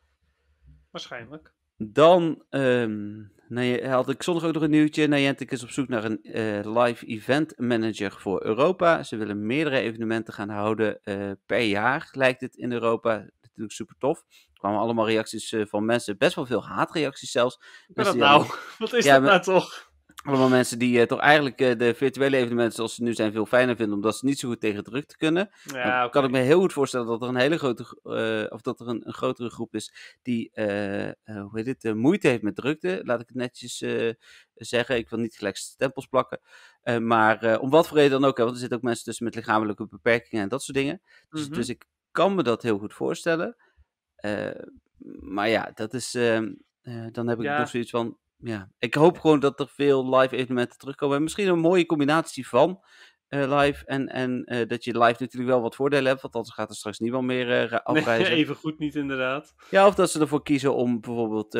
waarschijnlijk. Dan ehm, nee, had ik zondag ook nog een nieuwtje. Niantic is op zoek naar een eh, live event manager voor Europa. Ze willen meerdere evenementen gaan houden eh, per jaar, lijkt het in Europa natuurlijk super tof. Er kwamen allemaal reacties eh, van mensen, best wel veel haatreacties zelfs. Wat nou? *laughs* wat is dat nou toch? Allemaal mensen die eh, toch eigenlijk eh, de virtuele evenementen zoals ze nu zijn veel fijner vinden, omdat ze niet zo goed tegen druk te kunnen. Ja, Kan ik me heel goed voorstellen dat er een hele grote, of dat er een, grotere groep is die, hoe heet het, moeite heeft met drukte. Laat ik het netjes zeggen. Ik wil niet gelijk stempels plakken. maar om wat voor reden dan ook, hè, want er zitten ook mensen tussen met lichamelijke beperkingen en dat soort dingen. Dus, mhm. dus ik kan me dat heel goed voorstellen. Eh, maar ja, dat is. Ehm, eh, dan heb ik ja. nog dus zoiets van. Ja, ik hoop gewoon dat er veel live evenementen terugkomen. En misschien een mooie combinatie van eh, live en, en dat je live natuurlijk wel wat voordelen hebt. Want anders gaat er straks niemand meer afreizen. Nee, *laughs* even goed niet inderdaad. Ja, of dat ze ervoor kiezen om bijvoorbeeld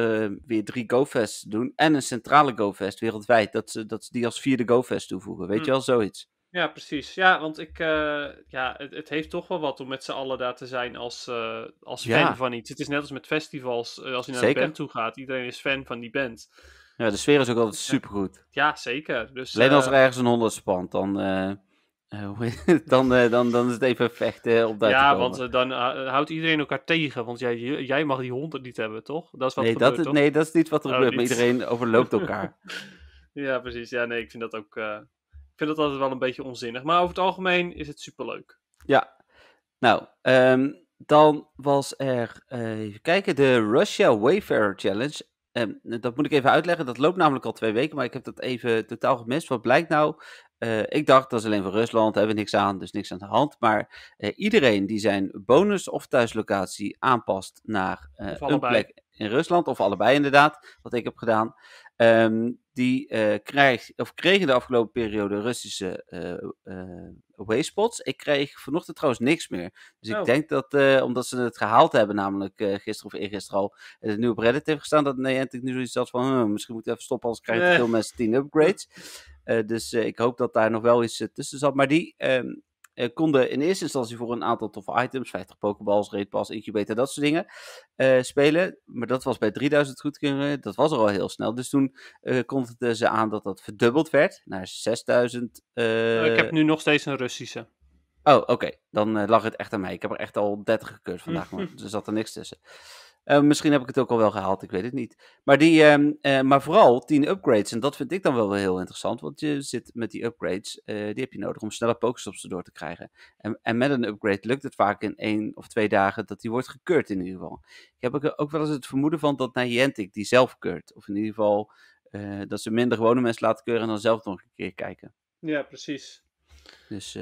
weer drie GoFests te doen. En een centrale GoFest wereldwijd. Dat ze, dat die als vierde GoFest toevoegen. Weet je hm. wel, zoiets. Ja, precies. Ja, want ik, eh, ja, het, het, heeft toch wel wat om met z'n allen daar te zijn als, eh, als fan van iets. Het is net als met festivals, eh, als je naar zeker. een band toe gaat. Iedereen is fan van die band. Ja, de sfeer is ook altijd supergoed. Ja, zeker. Dus, Alleen als er ergens een honderd spant, dan... *laughs* dan, dan, dan is het even vechten op dat. Ja, want dan houdt iedereen elkaar tegen. Want jij, jij mag die honderd niet hebben, toch? Dat is wat nee, gebeurt, dat, is, nee, dat is niet wat er oh, gebeurt. Maar iedereen overloopt elkaar. *laughs* ja, precies. Ja, nee, ik vind dat ook vind dat altijd wel een beetje onzinnig. Maar over het algemeen is het superleuk. Ja, nou, ehm, dan was er, eh, even kijken, de Russia Wayfarer Challenge. Um, dat moet ik even uitleggen, dat loopt namelijk al twee weken, maar ik heb dat even totaal gemist. Wat blijkt nou? Eh, ik dacht, dat is alleen voor Rusland, daar hebben we niks aan, dus niks aan de hand. Maar eh, iedereen die zijn bonus of thuislocatie aanpast naar een plek in Rusland, of allebei inderdaad, wat ik heb gedaan, um, die uh, of kregen de afgelopen periode Russische uh, uh, wayspots. Ik kreeg vanochtend trouwens niks meer. Dus ik oh. denk dat, omdat ze het gehaald hebben, namelijk gisteren of eergisteren al, het het nu op Reddit heeft gestaan, dat nee, en ik nu zoiets had van, hm, misschien moet ik even stoppen, anders krijg ik veel mensen 10 upgrades. dus ik hoop dat daar nog wel iets tussen zat. Maar die ehm, eh, konden in eerste instantie voor een aantal toffe items, 50 pokeballs, reetpas, incubator, dat soort dingen, eh, spelen. Maar dat was bij 3000 kunnen. dat was er al heel snel. Dus toen uh, eh, het ze aan dat dat verdubbeld werd naar 6000. Ik heb nu nog steeds een Russische. Oh, oké. Dan lag het echt aan mij. Ik heb er echt al 30 gekeurd vandaag, *laughs* maar er zat er niks tussen. Eh, misschien heb ik het ook al wel gehaald, ik weet het niet. Maar, die, ehm, eh, maar vooral tien upgrades. En dat vind ik dan wel heel interessant. Want je zit met die upgrades, eh, die heb je nodig om snelle pokestops erdoor te krijgen. En, en, met een upgrade lukt het vaak in één of twee dagen dat die wordt gekeurd in ieder geval. Ik heb ook, ook wel eens het vermoeden van dat Niantic die zelf keurt. Of in ieder geval dat ze minder gewone mensen laten keuren en dan zelf nog een keer kijken. Ja, precies. Dus,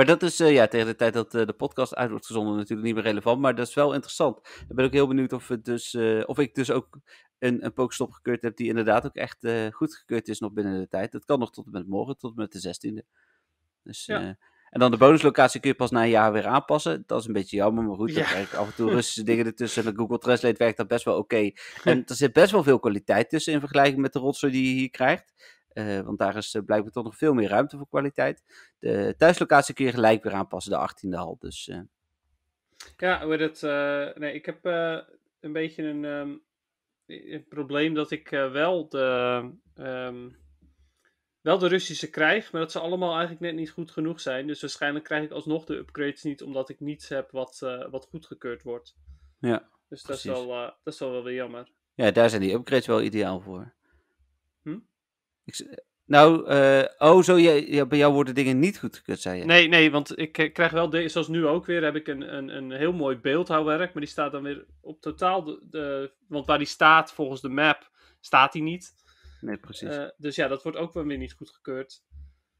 maar dat is eh, ja, tegen de tijd dat eh, de podcast uit wordt gezonden natuurlijk niet meer relevant. Maar dat is wel interessant. Dan ben ik heel benieuwd of, het dus, eh, of ik dus ook een, een pokestop gekeurd heb die inderdaad ook echt goed gekeurd is nog binnen de tijd. Dat kan nog tot en met morgen, tot en met de 16e. Dus, ja. en dan de bonuslocatie kun je pas na een jaar weer aanpassen. Dat is een beetje jammer, maar goed. Ja. af en toe rustige dingen ertussen. En Google Translate werkt dat best wel oké. *laughs* En er zit best wel veel kwaliteit tussen in vergelijking met de rotzooi die je hier krijgt. Eh, want daar is eh, blijkbaar toch nog veel meer ruimte voor kwaliteit. De thuislocatie kun je gelijk weer aanpassen, de 18e hal. Dus, eh. Ja, hoe het. nee, ik heb een beetje ehm, een, probleem dat ik wel de. Ehm, wel de Russische krijg, maar dat ze allemaal eigenlijk net niet goed genoeg zijn. Dus waarschijnlijk krijg ik alsnog de upgrades niet, omdat ik niets heb wat, wat goedgekeurd wordt. Ja, dus dat is, wel, dat is wel wel weer jammer. Ja, daar zijn die upgrades wel ideaal voor nou, eh, oh, zo, je, bij jou worden dingen niet goedgekeurd, zei je. Nee, nee, want ik eh, krijg wel, de, zoals nu ook weer, heb ik een, een, een heel mooi beeldhouwwerk. Maar die staat dan weer op totaal, de, want waar die staat volgens de map, staat die niet. Nee, precies. Eh, dus ja, dat wordt ook weer niet goedgekeurd.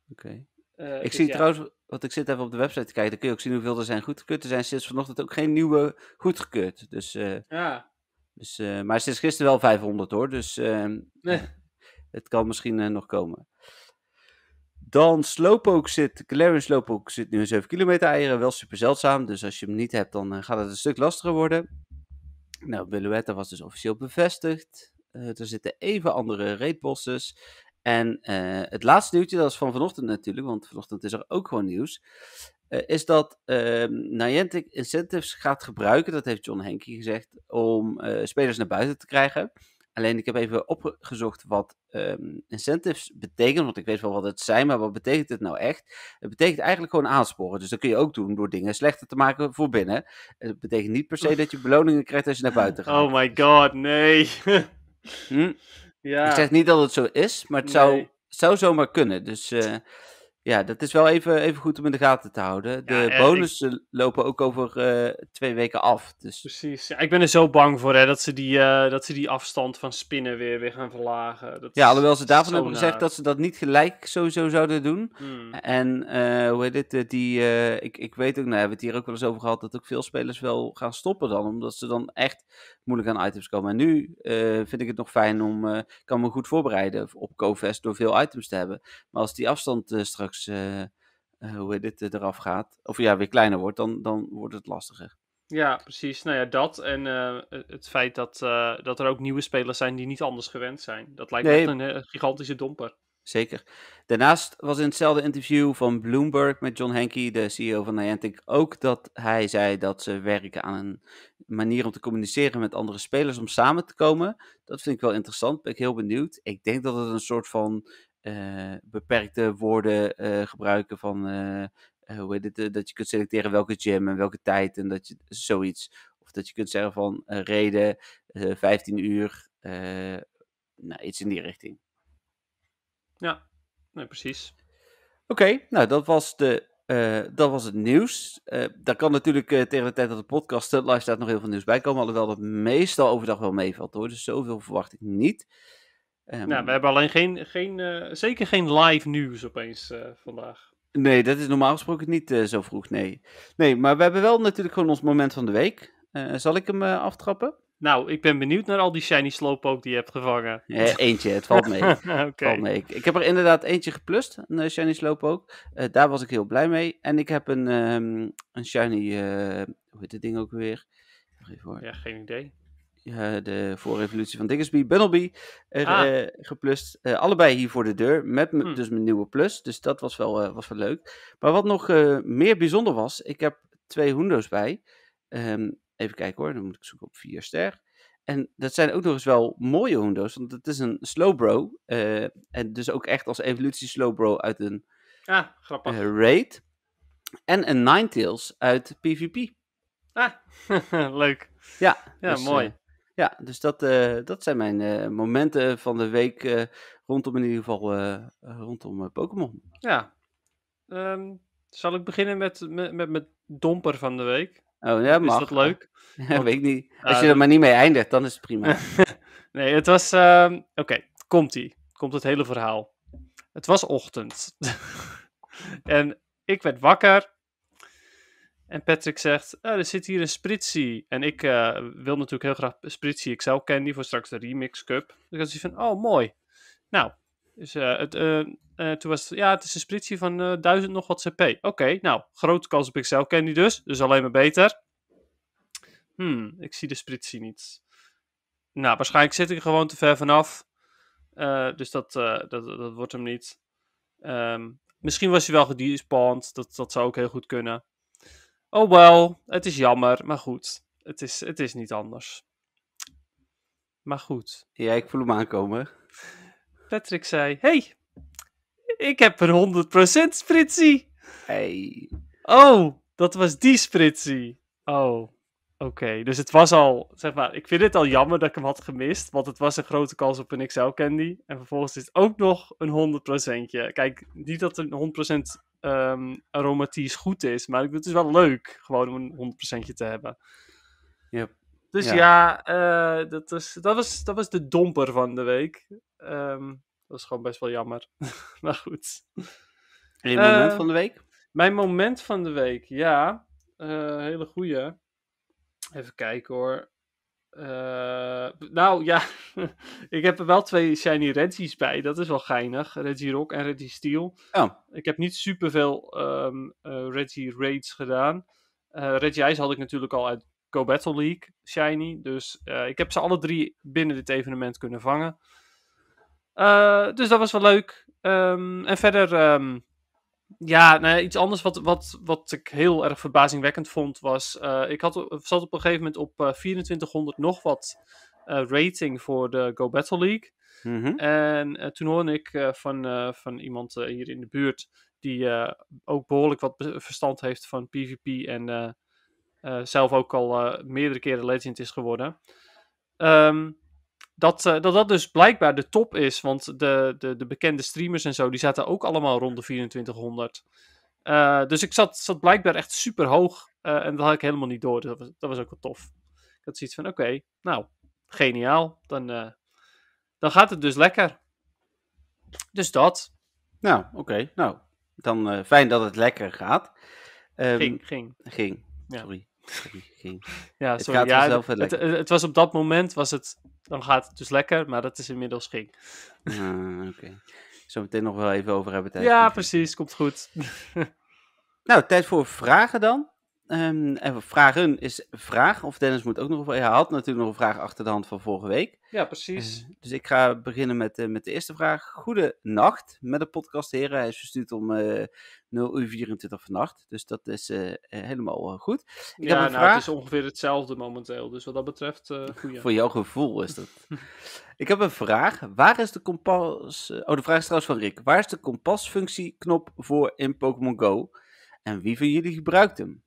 Oké. ik dus zie trouwens, want ik zit even op de website te kijken, dan kun je ook zien hoeveel er zijn goedgekeurd. Er zijn sinds vanochtend ook geen nieuwe goedgekeurd. Dus, ja. Dus, maar sinds gisteren wel 500 hoor, dus... Ehm, nee. Het kan misschien eh, nog komen. Dan Slowpoke zit, Galarian Slowpoke zit nu een 7 kilometer eieren. Wel super zeldzaam, dus als je hem niet hebt, dan eh, gaat het een stuk lastiger worden. Nou, Willouette was dus officieel bevestigd. Eh, er zitten even andere raidbosses. En het laatste nieuwtje, dat is van vanochtend natuurlijk, want vanochtend is er ook gewoon nieuws. is dat ehm, Niantic incentives gaat gebruiken, dat heeft John Henke gezegd, om spelers naar buiten te krijgen. Alleen ik heb even opgezocht wat ehm, incentives betekenen. Want ik weet wel wat het zijn, maar wat betekent het nou echt? Het betekent eigenlijk gewoon aansporen. Dus dat kun je ook doen door dingen slechter te maken voor binnen. Het betekent niet per se dat je *laughs* beloningen krijgt als je naar buiten oh gaat. Oh my god, nee. Hm? *laughs* ja. Ik zeg niet dat het zo is, maar het zou, zou zomaar kunnen. Dus. Eh, ja, dat is wel even, even goed om in de gaten te houden. De eh, bonussen lopen ook over eh, twee weken af. Dus... Precies. Ja, ik ben er zo bang voor hè, dat, ze die, eh, dat ze die afstand van spinnen weer, weer gaan verlagen. Dat ja, alhoewel ze daarvan hebben gezegd dat ze dat niet gelijk sowieso zouden doen. Hmm. En hoe heet het? Die, ik, ik weet ook, nou, we hebben het hier ook wel eens over gehad, dat ook veel spelers wel gaan stoppen dan. Omdat ze dan echt moeilijk aan items komen. En nu vind ik het nog fijn om, kan me goed voorbereiden op CoFest door veel items te hebben. Maar als die afstand straks eh, eh, hoe dit eh, eraf gaat, of ja, weer kleiner wordt, dan, dan wordt het lastiger. Ja, precies. Nou ja, dat en het feit dat, dat er ook nieuwe spelers zijn die niet anders gewend zijn. Dat lijkt nee. echt een, een gigantische domper. Zeker. Daarnaast was in hetzelfde interview van Bloomberg met John Henke, de CEO van Niantic, ook dat hij zei dat ze werken aan een manier om te communiceren met andere spelers om samen te komen. Dat vind ik wel interessant, ben ik heel benieuwd. Ik denk dat het een soort van eh, beperkte woorden eh, gebruiken van eh, hoe heet het, dat je kunt selecteren welke gym en welke tijd en dat je zoiets. Of dat je kunt zeggen van reden, 15 uur, nou, iets in die richting. Ja, precies. Oké, nou dat was, de, dat was het nieuws. daar kan natuurlijk tegen de tijd dat de podcast live staat nog heel veel nieuws bij komen. Alhoewel dat meestal overdag wel meevalt hoor. Dus zoveel verwacht ik niet. Ehm, nou, we hebben alleen geen, geen eh, zeker geen live nieuws opeens eh, vandaag. Nee, dat is normaal gesproken niet eh, zo vroeg, nee. Nee, maar we hebben wel natuurlijk gewoon ons moment van de week. zal ik hem aftrappen? Nou, ik ben benieuwd naar al die shiny ook die je hebt gevangen. eentje, het valt mee. *laughs* valt mee. Ik, ik, heb er inderdaad eentje geplust, een shiny slowpoke. daar was ik heel blij mee. En ik heb een, ehm, een shiny, hoe heet dit ding ook weer? Ja, geen idee. Eh, de voorrevolutie van Diggersby, Bunnelby, er, ah. eh, geplust. Eh, allebei hier voor de deur, met hmm. dus mijn nieuwe plus. Dus dat was wel, was wel leuk. Maar wat nog meer bijzonder was, ik heb twee Hundo's bij. Ehm, even kijken hoor, dan moet ik zoeken op vier ster. En dat zijn ook nog eens wel mooie hundo's, want het is een slowbro. en dus ook echt als evolutie slowbro uit een ah, grappig. raid. En een Ninetales uit PvP. Ah, *laughs* leuk. Ja, ja dus, mooi. Ja, dus dat, eh, dat zijn mijn eh, momenten van de week eh, rondom in ieder geval rondom Pokémon. Ja, ehm, zal ik beginnen met, met, met domper van de week? Oh, ja, Is dat leuk? *laughs* Ja, weet ik niet. Ah, Als je er maar niet mee eindigt, dan is het prima. *laughs* nee, het was... Ehm, oké, komt-ie. Komt het hele verhaal. Het was ochtend. *laughs* en ik werd wakker. En Patrick zegt, eh, er zit hier een spritzie. En ik eh, wil natuurlijk heel graag spritzie XL candy voor straks de remix cup. Dus ik had van, oh mooi. Nou, dus, eh, het, toen was het, ja, het is een spritzie van 1000 nog wat CP. Oké, nou, grote kans op XL candy dus. Dus alleen maar beter. Hmm, ik zie de spritzie niet. Nou, waarschijnlijk zit ik er gewoon te ver vanaf. dus dat, dat, dat wordt hem niet. Ehm, misschien was hij wel gedespawned. Dat, dat zou ook heel goed kunnen. Oh wel, het is jammer, maar goed. Het is, het is niet anders. Maar goed. Ja, ik voel hem aankomen. Patrick zei: hey, ik heb een 100% spritsie. Hey. Oh, dat was die spritsie. Oh, oké. Dus het was al, zeg maar, ik vind het al jammer dat ik hem had gemist. Want het was een grote kans op een XL Candy. En vervolgens is het ook nog een 100%. Kijk, niet dat een 100% um, aromatisch goed is. Maar het is wel leuk, gewoon om een 100% te hebben. Yep. Dus ja, eh, dat, is, dat, was, dat was de domper van de week. Ehm, dat was gewoon best wel jammer. *laughs* maar goed. En je moment eh, van de week? Mijn moment van de week, ja. Eh, hele goeie. Even kijken hoor. Eh, nou ja, *laughs* ik heb er wel twee shiny Reggie's bij. Dat is wel geinig. Reggie Rock en Reggie Steel. Oh. Ik heb niet superveel um, ehm, uh, eh, Reggie Raids gedaan. Uh, eh, Reggie Ice had ik natuurlijk al uit Go Battle League shiny. Dus ik heb ze alle drie binnen dit evenement kunnen vangen. dus dat was wel leuk. Ehm, en verder ehm, ja, nou iets anders wat, wat, wat ik heel erg verbazingwekkend vond was. Eh, ik had, eh, zat op een gegeven moment op 2400 eh, nog wat rating voor de Go Battle League. Mhm. En toen hoorde ik van, van iemand hier in de buurt. die ook behoorlijk wat verstand heeft van PvP. en zelf ook al meerdere keren Legend is geworden. Um, dat, eh, dat dat dus blijkbaar de top is. Want de, de, de bekende streamers en zo, die zaten ook allemaal rond de 2400. Eh, dus ik zat, zat blijkbaar echt super hoog. Eh, en dat had ik helemaal niet door. dat was, dat was ook wel tof. Ik had zoiets van: oké, nou, geniaal. Dan, dan gaat het dus lekker. Dus dat. Nou, oké. Nou, dan fijn dat het lekker gaat. Ehm, ging, ging. Ging, sorry ja, sorry. Het, ja, het, was op dat moment, was het, dan gaat het dus lekker, maar dat is inmiddels ging. Ah, oké. meteen nog wel even over hebben tijd. Ja, precies, komt goed. *laughs* nou, tijd voor vragen dan. Um, vragen is vraag, of Dennis moet ook nog... Hij had natuurlijk nog een vraag achter de hand van vorige week. Ja, precies. Eh, dus ik ga beginnen met, eh, met de eerste vraag. Goede nacht met de podcast, heren. Hij is verstuurd om uh, eh, 0 uur 24 vannacht. Dus dat is helemaal goed. Ik heb een nou, vraag... het is ongeveer hetzelfde momenteel. Dus wat dat betreft, *laughs* Voor jouw gevoel is dat. *laughs* ik heb een vraag. Waar is de kompas... Oh, de vraag is trouwens van Rick. Waar is de kompasfunctieknop voor in Pokémon Go? En wie van jullie gebruikt hem?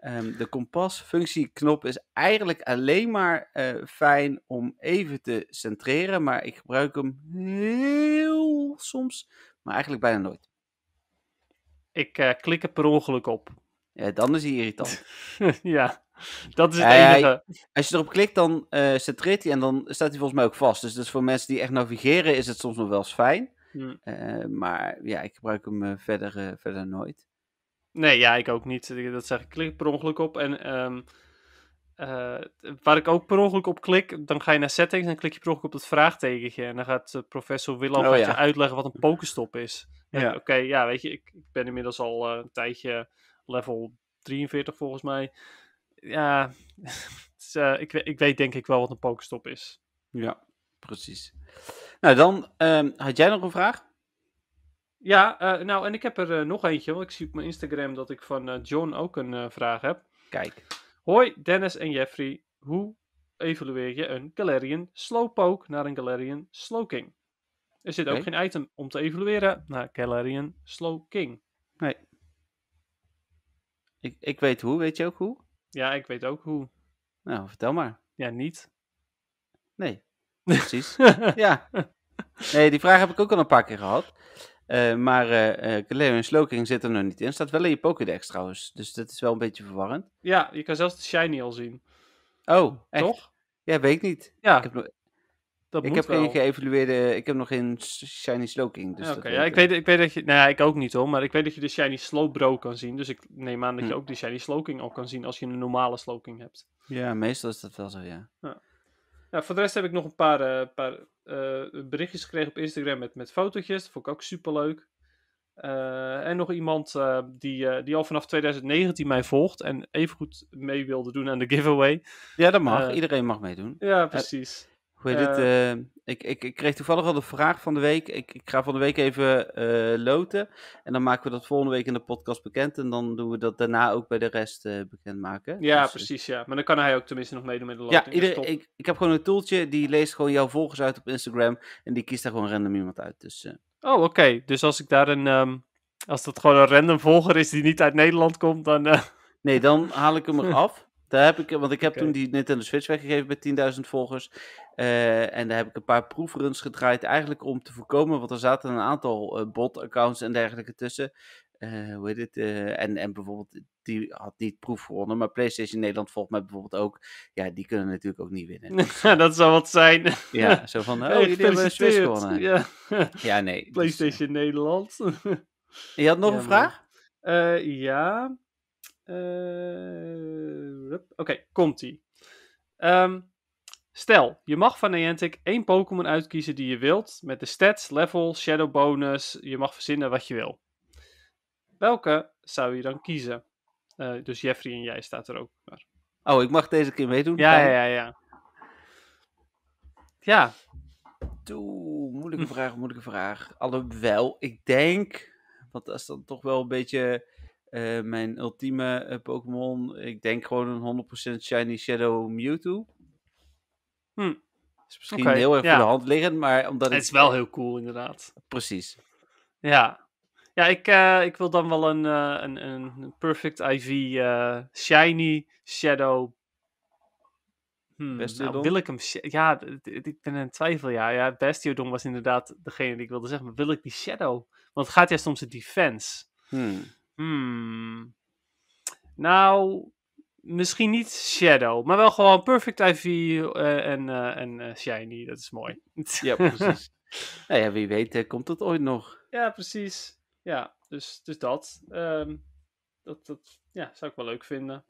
Ehm, de kompasfunctieknop is eigenlijk alleen maar eh, fijn om even te centreren, maar ik gebruik hem heel soms, maar eigenlijk bijna nooit. Ik eh, klik er per ongeluk op. Ja, dan is hij irritant. *laughs* ja, dat is het enige. Als je erop klikt, dan eh, centreert hij en dan staat hij volgens mij ook vast. Dus, dus voor mensen die echt navigeren is het soms nog wel eens fijn. Hm. maar ja, ik gebruik hem verder, verder nooit. Nee, ja, ik ook niet. Dat zeg ik, klik per ongeluk op. En ehm, eh, waar ik ook per ongeluk op klik, dan ga je naar settings en klik je per ongeluk op dat vraagtekentje. En dan gaat eh, professor Willem oh, ja. uitleggen wat een pokestop is. Ja. Oké, ja, weet je, ik, ben inmiddels al uh, een tijdje level 43 volgens mij. Ja, dus, *laughs* ik, ik weet denk ik wel wat een pokestop is. Ja, precies. Nou, dan ehm, had jij nog een vraag? Ja, eh, nou, en ik heb er eh, nog eentje, want ik zie op mijn Instagram dat ik van eh, John ook een vraag heb. Kijk. Hoi Dennis en Jeffrey, hoe evolueer je een Galarian Slowpoke naar een Galarian Slowking? Er zit ook geen item om te evolueren naar Galarian Slowking. Nee. Ik, ik weet hoe, weet je ook hoe? Ja, ik weet ook hoe. Nou, vertel maar. Ja, niet. Nee, *laughs* precies. ja. Nee, die vraag heb ik ook al een paar keer gehad. Eh, maar uh, en Slokering zitten er nog niet in. Staat wel in je Pokédex trouwens. Dus dat is wel een beetje verwarrend. Ja, je kan zelfs de Shiny al zien. Oh, echt? Toch? Ja, weet ik niet. Ja, ik heb, nog... dat ik heb geen geëvalueerde. Ik heb nog geen Shiny sloking. Dus Oké, ja, ik, weet, ik weet dat je. Nou ja, ik ook niet hoor. Maar ik weet dat je de Shiny Slowbro kan zien. Dus ik neem aan dat je hm. ook de Shiny Sloking al kan zien als je een normale sloking hebt. Ja, meestal is dat wel zo, ja. ja. Nou, voor de rest heb ik nog een paar, eh, paar eh, berichtjes gekregen op Instagram met, met fotootjes. Dat vond ik ook superleuk. Uh, en nog iemand die, die al vanaf 2019 mij volgt en even goed mee wilde doen aan de giveaway. Ja, dat mag. Iedereen mag meedoen. Ja, precies. Hoe heet eh, eh, ik, ik, ik, kreeg toevallig al de vraag van de week. Ik, ik ga van de week even eh, loten. En dan maken we dat volgende week in de podcast bekend. En dan doen we dat daarna ook bij de rest bekend bekendmaken. Ja, dus, precies. Ja. Maar dan kan hij ook tenminste nog meedoen met de loting. Ja, ik, ik heb gewoon een toeltje. Die leest gewoon jouw volgers uit op Instagram. En die kiest daar gewoon random iemand uit. Dus, Oh, oké. Dus als ik daar een... Ehm, als dat gewoon een random volger is die niet uit Nederland komt, dan... Nee, dan haal ik hem *laughs* eraf. Daar heb ik, want ik heb toen die Nintendo Switch weggegeven met 10.000 volgers. Eh, en daar heb ik een paar proefruns gedraaid. Eigenlijk om te voorkomen, want er zaten een aantal botaccounts eh, bot-accounts en dergelijke tussen. Eh, hoe heet het? en, en bijvoorbeeld, die had niet proef gewonnen. Maar PlayStation Nederland volgt mij bijvoorbeeld ook. Ja, die kunnen natuurlijk ook niet winnen. *laughs* dat zou wat zijn. ja, zo van, *laughs* oh, hey, jullie hebben een Switch gewonnen. Ja, ja nee. Dus, PlayStation Nederland. je had nog een vraag? ja, eh, Oké, komt-ie. Ehm, stel, je mag van Niantic één Pokémon uitkiezen die je wilt, met de stats, level, shadow bonus, je mag verzinnen wat je wil. Welke zou je dan kiezen? Eh, dus Jeffrey en jij staat er ook. Maar... Oh, ik mag deze keer meedoen? Ja, ja, ja, ja. Ja. Oeh, moeilijke hm. vraag, moeilijke vraag. Alhoewel, ik denk, want dat is dan toch wel een beetje eh, mijn ultieme eh, Pokémon, ik denk gewoon een 100% Shiny Shadow Mewtwo. Hm. Is misschien heel erg ja. voor de hand liggend, maar omdat het... is wel heel cool, inderdaad. Precies. Ja. Ja, ik, eh, ik wil dan wel een, een, een Perfect IV Shiny Shadow... Hmm, nou, wil ik hem... Ja, ik ben in twijfel, ja. ja. Bastiodon was inderdaad degene die ik wilde zeggen, maar wil ik die Shadow? Want het gaat juist om zijn defense. Hmm. Hmm. Nou, misschien niet Shadow, maar wel gewoon Perfect IV eh, en, eh, en eh, Shiny. Dat is mooi. *laughs* Ja, precies. nou ja, wie weet komt dat ooit nog. Ja, precies. Ja, dus, dus dat. Ehm, dat, dat ja, zou ik wel leuk vinden.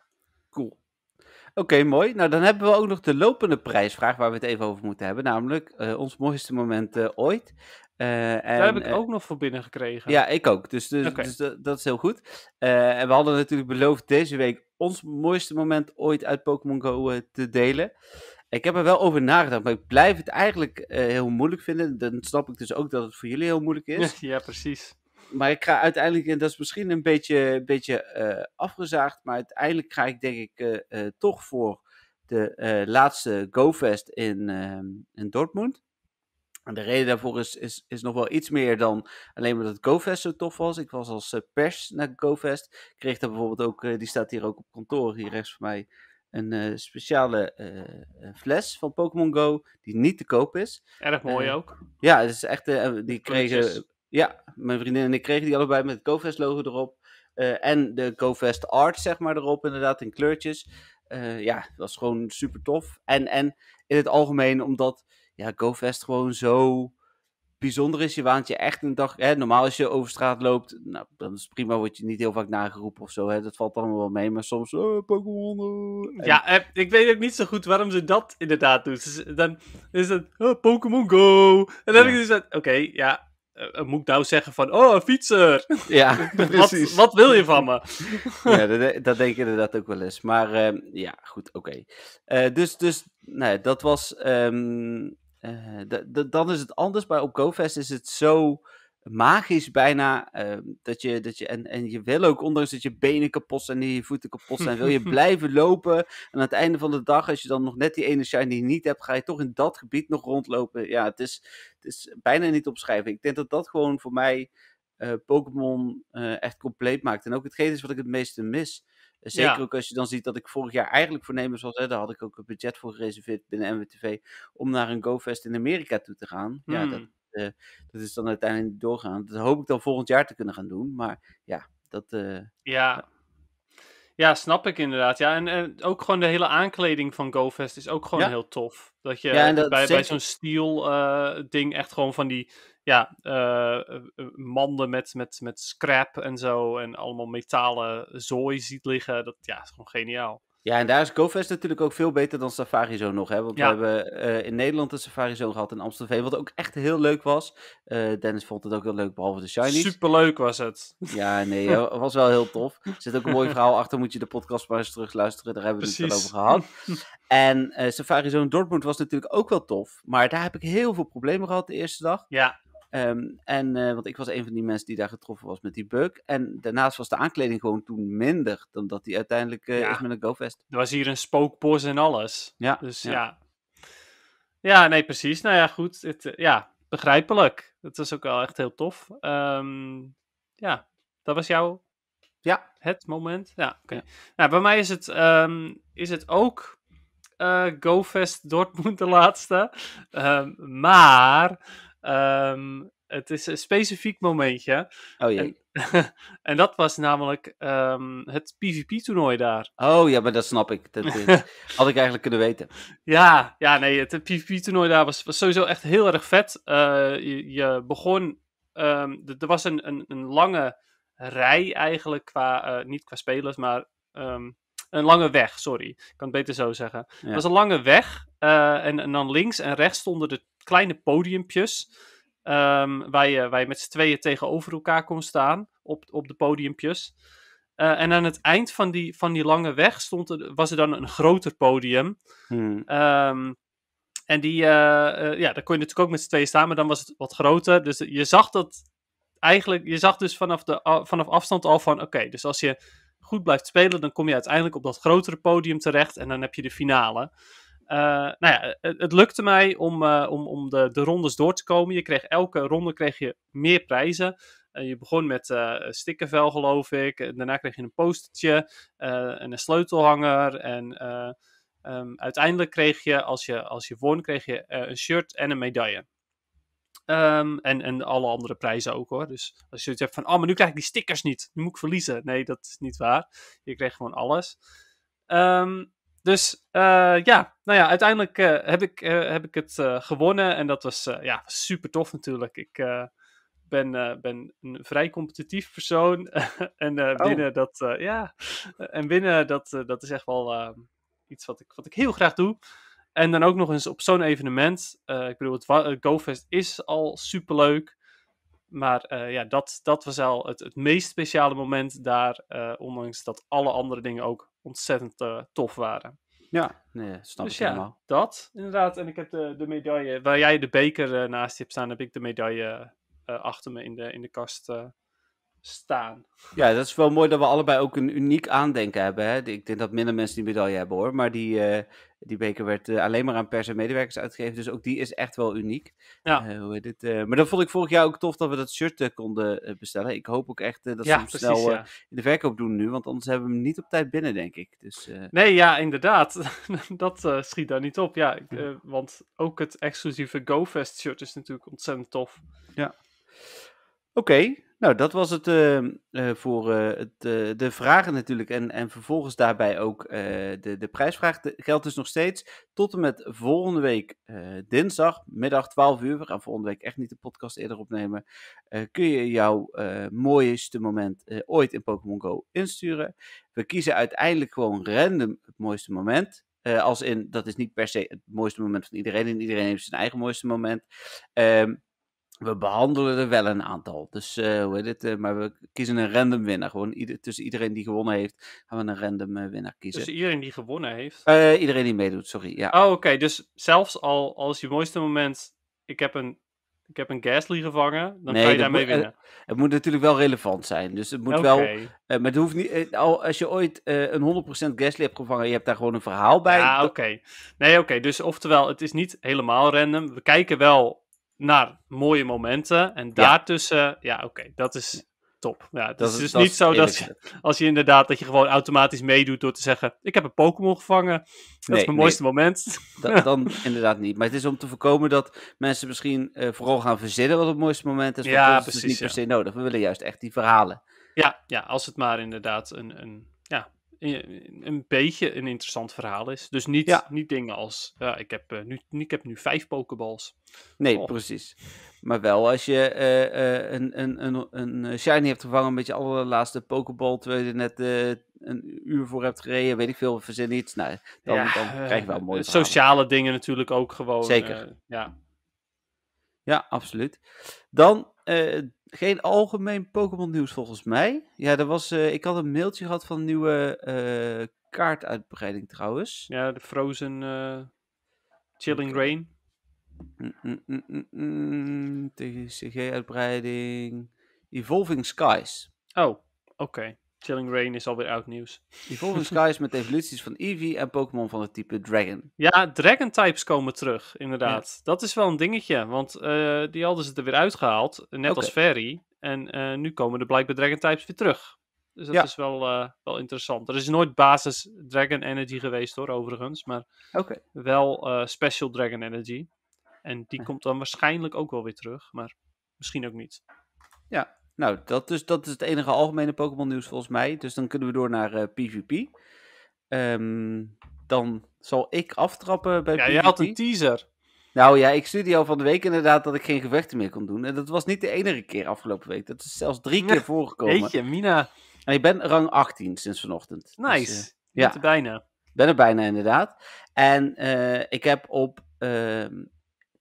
Cool. Oké, mooi. Nou, dan hebben we ook nog de lopende prijsvraag waar we het even over moeten hebben. Namelijk ons mooiste moment ooit. Eh, Daar heb ik eh, ook nog voor binnen gekregen. Ja, ik ook. Dus, dus, dus dat, is heel goed. Eh, en we hadden natuurlijk beloofd deze week ons mooiste moment ooit uit Pokémon Go te delen. Ik heb er wel over nagedacht, maar ik blijf het eigenlijk heel moeilijk vinden. Dan snap ik dus ook dat het voor jullie heel moeilijk *laughs* is. Ja, precies. Maar ik ga uiteindelijk, en dat is misschien een beetje, beetje afgezaagd, maar uiteindelijk ga ik denk ik toch voor de laatste GoFest in, in Dortmund. En de reden daarvoor is, is, is nog wel iets meer dan alleen maar dat het GoFest zo tof was. Ik was als eh, pers naar GoFest. Kreeg daar bijvoorbeeld ook, eh, die staat hier ook op kantoor, hier rechts van mij, een eh, speciale fles van Pokémon Go, die niet te koop is. Erg mooi ook. Ja, het is echt, die kregen, ja, mijn vriendin en ik kregen die allebei met het GoFest logo erop. en de GoFest art, zeg maar, erop inderdaad, in kleurtjes. ja, dat was gewoon super tof. En, en in het algemeen, omdat ja, GoFest gewoon zo bijzonder is. Je waant je echt een dag. Hè, normaal als je over straat loopt, nou, dan is het prima, word je niet heel vaak nageroepen of zo. Hè, dat valt allemaal wel mee, maar soms. Oh, Pokémon. Ja, eh, ik weet ook niet zo goed waarom ze dat inderdaad doen. Dus dan is het oh, Pokémon Go. En dan heb ik dus dat. Oké, ja. Eh, eh, moet ik nou zeggen van, oh, fietser. Ja, *laughs* precies. Wat, wat, wil je van me? *laughs* ja, dat, denk ik inderdaad ook wel eens. Maar ehm, ja, goed, oké. Eh, dus, dus nee, nou dat was ehm, eh, dan is het anders. maar op GoFest is het zo magisch bijna. Ehm, dat je, dat je, en, en je wil ook, ondanks dat je benen kapot zijn en je voeten kapot zijn, wil je *laughs* blijven lopen. En aan het einde van de dag, als je dan nog net die ene shine die je niet hebt, ga je toch in dat gebied nog rondlopen. Ja, het is, het is bijna niet opschrijven. Ik denk dat dat gewoon voor mij uh, Pokémon eh, echt compleet maakt. En ook hetgeen is wat ik het meeste mis. Zeker ook als je dan ziet dat ik vorig jaar eigenlijk voornemens was, hè, daar had ik ook een budget voor gereserveerd binnen MWTV, om naar een GoFest in Amerika toe te gaan. Ja, dat, hmm. eh, dat is dan uiteindelijk doorgaan. Dat hoop ik dan volgend jaar te kunnen gaan doen. Maar ja, dat. Eh, ja. ja, snap ik inderdaad. Ja, en, ook gewoon de hele aankleding van GoFest is ook gewoon heel tof. Dat je bij, bij zo'n steel eh, ding echt gewoon van die ja, eh, eh, manden met, met, met scrap en zo. En allemaal metalen zooi ziet liggen. Dat ja, is gewoon geniaal. Ja, en daar is GoFest natuurlijk ook veel beter dan Safari Zone nog. Hè? Want we hebben eh, in Nederland een Safari Zone gehad in Amsterdam, wat ook echt heel leuk was. Dennis vond het ook heel leuk, behalve de super Superleuk was het. Ja, nee, *laughs* was wel heel tof. Er zit ook een mooi verhaal achter, moet je de podcast maar eens terug luisteren. Daar hebben we het over gehad. *laughs* En uh, Safari Zone Dortmund was natuurlijk ook wel tof. Maar daar heb ik heel veel problemen gehad de eerste dag. Ja. Ehm, en, eh, want ik was een van die mensen die daar getroffen was met die bug. En daarnaast was de aankleding gewoon toen minder dan dat die uiteindelijk uh, is met een GoFest. Er was hier een spookbos en alles. Ja. Dus ja. ja. ja nee, precies. Nou ja, goed. Het, eh, ja, begrijpelijk. Het was ook wel echt heel tof. Ehm, ja, dat was jouw... Ja. Het moment. Ja, oké. Nou, bij mij is het, ehm, is het ook... GoFest Dortmund de laatste. maar Ehm, het is een specifiek momentje. Oh jee. *laughs* En, dat was namelijk ehm, het PvP-toernooi daar. Oh ja, maar dat snap ik. Dat, *laughs* had ik eigenlijk kunnen weten. Ja, ja nee, het, PvP-toernooi daar was, sowieso echt heel erg vet. Eh, je, je, begon. Ehm, er was een, een, een, lange rij eigenlijk qua. Eh, niet qua spelers, maar. een lange weg, sorry. Ik kan het beter zo zeggen. Het was een lange weg. Eh, en, dan links en rechts stonden de kleine podiumpjes. Um, waar, je, waar je met z'n tweeën tegenover elkaar kon staan op, op de podiumpjes. Eh, en aan het eind van die, van die lange weg stond er, was er dan een groter podium. Hmm. Ehm, en die, eh, eh, ja, daar kon je natuurlijk ook met z'n tweeën staan, maar dan was het wat groter. Dus je zag dat eigenlijk, je zag dus vanaf, de, vanaf afstand al van: oké, dus als je goed blijft spelen, dan kom je uiteindelijk op dat grotere podium terecht en dan heb je de finale. Eh, nou ja, het, lukte mij om, eh, om, om de, de rondes door te komen. Je kreeg elke ronde kreeg je meer prijzen. Eh, je begon met stickervel, geloof ik. Daarna kreeg je een postertje en een sleutelhanger. En ehm, uiteindelijk kreeg je, als je, als je won, kreeg je een shirt en een medaille. Ehm, en, en alle andere prijzen ook hoor. Dus als je zoiets hebt van, oh, maar nu krijg ik die stickers niet. Nu moet ik verliezen. Nee, dat is niet waar. Je kreeg gewoon alles. Um, dus eh, ja, nou ja, uiteindelijk eh, heb, ik, eh, heb ik het gewonnen. En dat was ja, super tof natuurlijk. Ik ben, ben een vrij competitief persoon. *laughs* en winnen oh. dat, ja. En winnen dat, dat is echt wel ehm, iets wat ik, wat ik heel graag doe. En dan ook nog eens op zo'n evenement. ik bedoel, het GoFest is al super leuk. Maar eh, ja, dat, dat was al het, het meest speciale moment daar. Eh, ondanks dat alle andere dingen ook ontzettend eh, tof waren. Ja, nee, snap dus ja, helemaal. dat inderdaad. En ik heb de, de medaille, waar jij de beker naast je hebt staan, heb ik de medaille achter me in de, in de kast staan. Ja, dat is wel mooi dat we allebei ook een uniek aandenken hebben. Hè? Ik denk dat minder mensen die medaille hebben hoor. Maar die, eh, die beker werd eh, alleen maar aan pers en medewerkers uitgegeven. Dus ook die is echt wel uniek. Ja. Eh, hoe heet maar dat vond ik vorig jaar ook tof dat we dat shirt konden bestellen. Ik hoop ook echt dat ze hem snel in de verkoop doen nu. Want anders hebben we hem niet op tijd binnen, denk ik. Dus, Nee, ja, inderdaad. *laughs* dat schiet daar niet op. Ja, want ook het exclusieve GoFest shirt is natuurlijk ontzettend tof. Ja. Oké, nou, dat was het eh, eh, voor eh, het, de vragen natuurlijk. En, en vervolgens daarbij ook de, de prijsvraag. De, geldt dus nog steeds tot en met volgende week dinsdag, middag 12 uur. We gaan volgende week echt niet de podcast eerder opnemen. kun je jouw mooiste moment ooit in Pokémon Go insturen. We kiezen uiteindelijk gewoon random het mooiste moment. als in, dat is niet per se het mooiste moment van iedereen. En iedereen heeft zijn eigen mooiste moment. Ehm, we behandelen er wel een aantal. Dus eh, hoe heet het? Eh, maar we kiezen een random winnaar. Gewoon ieder, tussen iedereen die gewonnen heeft, gaan we een random uh, winnaar kiezen. Dus iedereen die gewonnen heeft? iedereen die meedoet, sorry. Ja. Oh, oké. Dus zelfs al als je mooiste moment, ik heb een, ik heb een Gasly gevangen, dan nee, kan je daarmee winnen. het moet natuurlijk wel relevant zijn. Dus het moet okay. wel. maar het hoeft niet. al, als je ooit een 100% Gasly hebt gevangen, je hebt daar gewoon een verhaal bij. Ja, oké. Nee, oké. Dus oftewel, het is niet helemaal random. We kijken wel naar mooie momenten. En daartussen, ja, oké, dat is top. Ja, dat is, dus niet zo dat als je inderdaad dat je gewoon automatisch meedoet door te zeggen: Ik heb een Pokémon gevangen. Dat is mijn mooiste moment. *laughs* Da, dan inderdaad niet. Maar het is om te voorkomen dat mensen misschien eh, vooral gaan verzinnen wat het mooiste moment is. Ja, dus precies. Is niet per se nodig. We willen juist echt die verhalen. Ja, ja als het maar inderdaad een, een ja, een beetje een interessant verhaal is. Dus niet, niet dingen als, ja, ik heb, eh, nu, ik heb nu vijf pokeballs. Nee, oh. precies. Maar wel als je eh, eh, een, een, een, een shiny hebt gevangen met je allerlaatste pokeball, terwijl je net een uur voor hebt gereden, weet ik veel, verzin iets. Nou, dan, dan krijg je wel mooie Sociale dingen natuurlijk ook gewoon. Zeker. ja. ja, absoluut. Dan geen algemeen Pokémon nieuws volgens mij. Ja, er was, uh, ik had een mailtje gehad van een nieuwe uh, kaartuitbreiding trouwens. Ja, de Frozen uh, Chilling Rain. Mm, mm, mm, TCG-uitbreiding. Evolving Skies. Oh, oké. Okay. Chilling Rain is alweer oud nieuws. volgende Sky is met evoluties van Eevee en Pokémon van het type Dragon. Ja, Dragon-types komen terug, inderdaad. Dat is wel een dingetje, want eh, die hadden ze er weer uitgehaald, net als Fairy. En eh, nu komen er blijkbaar Dragon-types weer terug. Dus dat is wel, eh, wel interessant. Er is nooit basis Dragon Energy geweest hoor, overigens. Maar wel Special Dragon Energy. En die komt dan waarschijnlijk ook wel weer terug, maar misschien ook niet. Ja, nou, dat, dus, dat is het enige algemene Pokémon nieuws volgens mij. Dus dan kunnen we door naar PvP. Eh, um, ehm, dan zal ik aftrappen bij ja, PvP. Ja, je had een teaser. Nou ja, ik studie al van de week inderdaad dat ik geen gevechten meer kon doen. En dat was niet de enige keer afgelopen week. Dat is zelfs drie keer *laughs* voorgekomen. Weet je, Mina. En ik ben rang 18 sinds vanochtend. Dus, nice. Dus, ja. er bijna. Ben er bijna inderdaad. En uh, ik heb op ehm,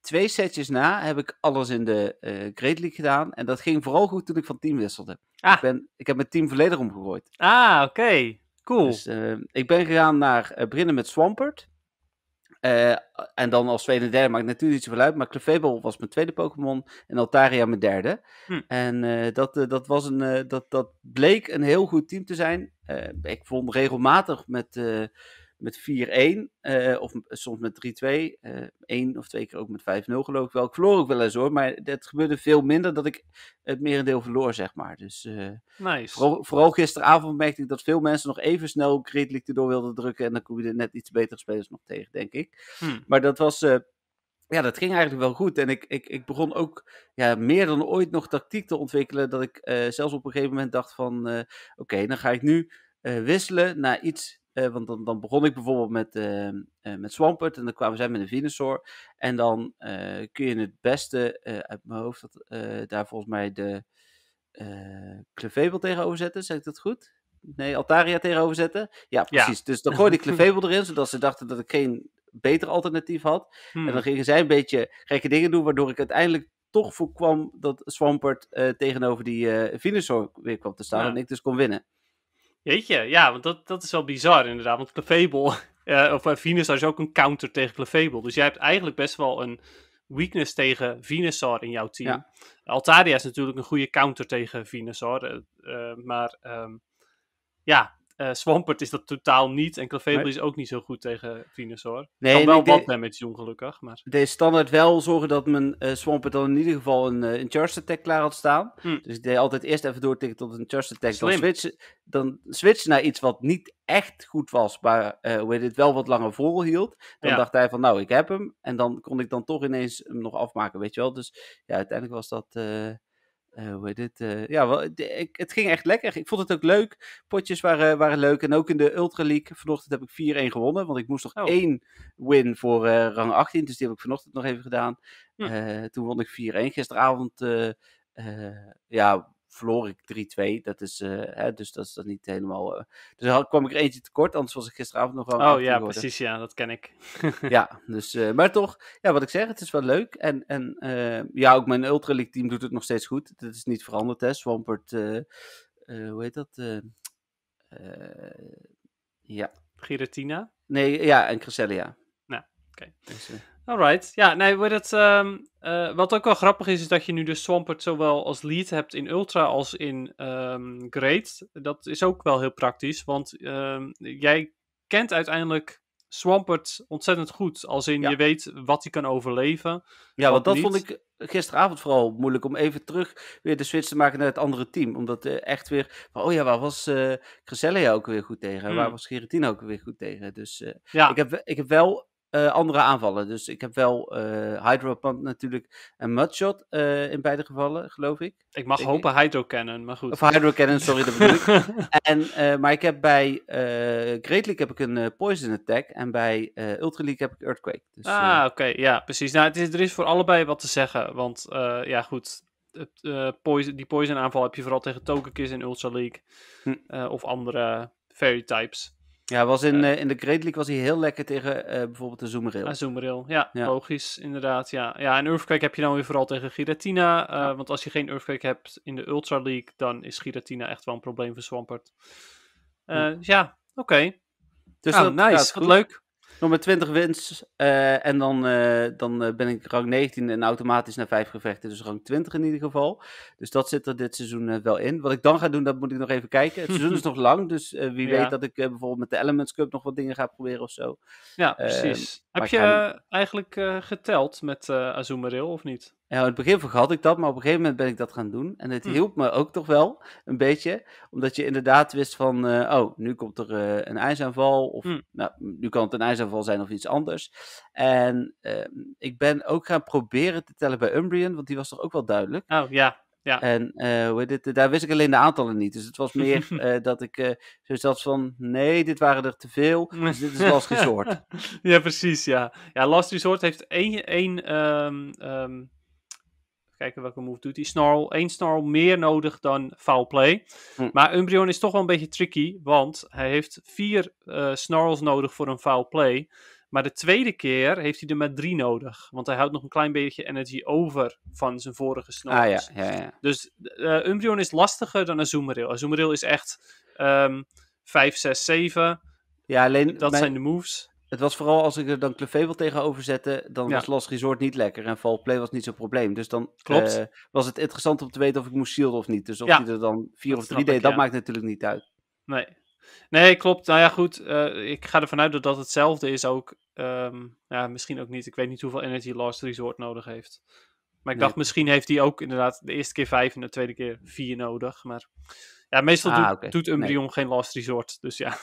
twee setjes na heb ik alles in de eh, Great League gedaan. En dat ging vooral goed toen ik van team wisselde. Ah. Ik, ben, ik heb mijn team volledig omgegooid. Ah, oké. Cool. Dus, eh, ik ben gegaan naar uh, met Swampert. en dan als tweede en derde maakt natuurlijk niet zoveel uit. Maar Clefable was mijn tweede Pokémon en Altaria mijn derde. Hm. En dat, dat, was een, dat, dat bleek een heel goed team te zijn. ik vond regelmatig met met 4-1 eh, of soms met 3-2. Eén eh, of twee keer ook met 5-0 geloof ik wel. Ik verloor ook wel eens hoor, maar dat gebeurde veel minder dat ik het merendeel verloor, zeg maar. Dus eh, nice. vooral, gisteravond merkte ik dat veel mensen nog even snel kritiek erdoor wilden drukken en dan kom je er net iets betere spelers nog tegen, denk ik. Hm. Maar dat was ja, dat ging eigenlijk wel goed. En ik, ik, ik begon ook ja, meer dan ooit nog tactiek te ontwikkelen. Dat ik uh, zelfs op een gegeven moment dacht van... Oké, dan ga ik nu wisselen naar iets eh, want dan, begon ik bijvoorbeeld met, ehm, eh, met Swampert en dan kwamen zij met een Venusaur. En dan eh, kun je het beste uit mijn hoofd dat, daar volgens mij de uh, Clefable tegenover zetten. Zeg ik dat goed? Nee, Altaria tegenover zetten. Ja, precies. Dus dan gooide ik *laughs* Clefable erin, zodat ze dachten dat ik geen beter alternatief had. En dan hmm. gingen zij een beetje gekke dingen doen, waardoor ik uiteindelijk toch voorkwam dat Swampert tegenover die Venusaur weer kwam te staan en ik dus kon winnen weet je? ja, want dat, dat is wel bizar inderdaad. Want Clefable, *laughs* eh, of uh, eh, Venusaur is ook een counter tegen Clefable. Dus jij hebt eigenlijk best wel een weakness tegen Venusaur in jouw team. Altaria is natuurlijk een goede counter tegen Venusaur. Eh, maar ehm, ja, uh, Swampert is dat totaal niet. En Clefable is ook niet zo goed tegen Venusaur. Nee, kan wel wat damage doen, gelukkig. Maar... De standaard wel zorgen dat mijn uh, Swampert dan in ieder geval een, eh, een charge attack klaar had staan. Hm. Dus ik deed altijd eerst even doortikken tot een charge attack. Dan switchen, dan naar iets wat niet echt goed was, maar uh, hoe dit wel wat langer hield. Dan dacht hij van, nou, ik heb hem. En dan kon ik dan toch ineens hem nog afmaken, weet je wel. Dus ja, uiteindelijk was dat... Uh, dit? Uh, ja, wel, ik, het ging echt lekker. Ik vond het ook leuk. Potjes waren, waren leuk. En ook in de Ultra League. Vanochtend heb ik 4-1 gewonnen. Want ik moest nog oh. één win voor uh, rang 18. Dus die heb ik vanochtend nog even gedaan. Hm. Eh, toen won ik 4-1. Gisteravond eh, ja, verloor ik 3-2. Dat is, eh, hè, dus dat is dat niet helemaal. Uh, dus daar kwam ik er eentje tekort, anders was ik gisteravond nog wel. Oh ja, precies, ja, dat ken ik. *laughs* ja, dus, eh, maar toch, ja, wat ik zeg, het is wel leuk. En, en ja, ook mijn Ultra team doet het nog steeds goed. Dat is niet veranderd, hè? Swampert, hoe heet dat? ja. Giratina? Nee, ja, en Cresselia. Nou, oké. Dus, Alright. Ja, nee, het, um, uh, wat ook wel grappig is, is dat je nu dus Swampert zowel als lead hebt in Ultra als in ehm, Great. Dat is ook wel heel praktisch, want ehm, jij kent uiteindelijk Swampert ontzettend goed. Als in je weet wat hij kan overleven. Ja, want dat vond ik gisteravond vooral moeilijk om even terug weer de switch te maken naar het andere team. Omdat uh, echt weer, oh ja, waar was uh, ook weer goed tegen? Hmm. Waar was Giratina ook weer goed tegen? Dus eh, ja. ik, heb, ik heb wel eh, andere aanvallen. Dus ik heb wel eh, Hydro Pump natuurlijk en Mudshot uh, in beide gevallen, geloof ik. Ik mag hopen Hydro Cannon, maar goed. Of Hydro Cannon, sorry, dat bedoel ik. *laughs* En, maar ik heb bij Great League heb ik een Poison Attack en bij Ultra League heb ik Earthquake. Dus, ah, oké, ja, precies. Nou, het is, er is voor allebei wat te zeggen, want ja, goed... poison, die poison aanval heb je vooral tegen tokenkiss in Ultra League hm. of andere fairy types. Ja, was in, eh. Eh, in de Great League was hij heel lekker tegen eh, bijvoorbeeld de Zoomeril. Ah, Zoomeril, ja, logisch, inderdaad. Ja. ja, en Earthquake heb je dan weer vooral tegen Giratina. Want als je geen Earthquake hebt in de Ultra League, dan is Giratina echt wel een probleem voor Swampert. Ja, ja oké. Okay. Dus nou, dat, nice, dat, leuk. Nog met 20 wins. Eh, en dan, eh, dan eh, ben ik rang 19 en automatisch naar 5 gevechten. Dus rang 20 in ieder geval. Dus dat zit er dit seizoen wel in. Wat ik dan ga doen, dat moet ik nog even kijken. Het seizoen is *laughs* nog lang. Dus wie weet dat ik bijvoorbeeld met de Elements Cup nog wat dingen ga proberen of zo. Ja, ehm, precies. Heb je eigenlijk eh, geteld met uh, eh, Azumarill of niet? Ja, in het begin vergat ik dat, maar op een gegeven moment ben ik dat gaan doen. En het hm. hielp me ook toch wel een beetje. Omdat je inderdaad wist van, eh, oh, nu komt er uh, een ijsaanval. Of hm. nou, nu kan het een ijsaanval zijn of iets anders. En ehm, ik ben ook gaan proberen te tellen bij Umbrian, want die was toch ook wel duidelijk. Oh ja, ja. En uh, eh, dit, daar wist ik alleen de aantallen niet. Dus het was *laughs* meer eh, dat ik uh, eh, zo van, nee, dit waren er te veel. *laughs* Dus dit is Last Resort. ja, precies, ja. Ja, Last Resort heeft één... één um, kijken welke move doet hij. Snarl, één Snarl meer nodig dan Foul Play. Hm. Maar Umbreon is toch wel een beetje tricky, want hij heeft vier Snarls nodig voor een Foul Play. Maar de tweede keer heeft hij er maar drie nodig. Want hij houdt nog een klein beetje energy over van zijn vorige snorkels. Ah, ja, ja, ja. Dus uh, Umbreon is lastiger dan Azumarill. Azumarill is echt um, 5, 6, 7. Ja, alleen... Dat zijn de moves. Het was vooral als ik er dan Clefable tegenover zette, dan was Last Resort niet lekker en Fall Play was niet zo'n probleem. Dus dan eh, was het interessant om te weten of ik moest shielden of niet. Dus of ja. hij er dan vier of drie deed, dat maakt natuurlijk niet uit. Nee, Nee, klopt. Nou ja, goed. Eh, ik ga ervan uit dat dat hetzelfde is ook. Ehm, ja, misschien ook niet. Ik weet niet hoeveel Energy Lost Resort nodig heeft. Maar ik dacht, misschien heeft hij ook inderdaad de eerste keer vijf en de tweede keer vier nodig. Maar ja, meestal ah, doet, okay. doet geen Last Resort. Dus ja.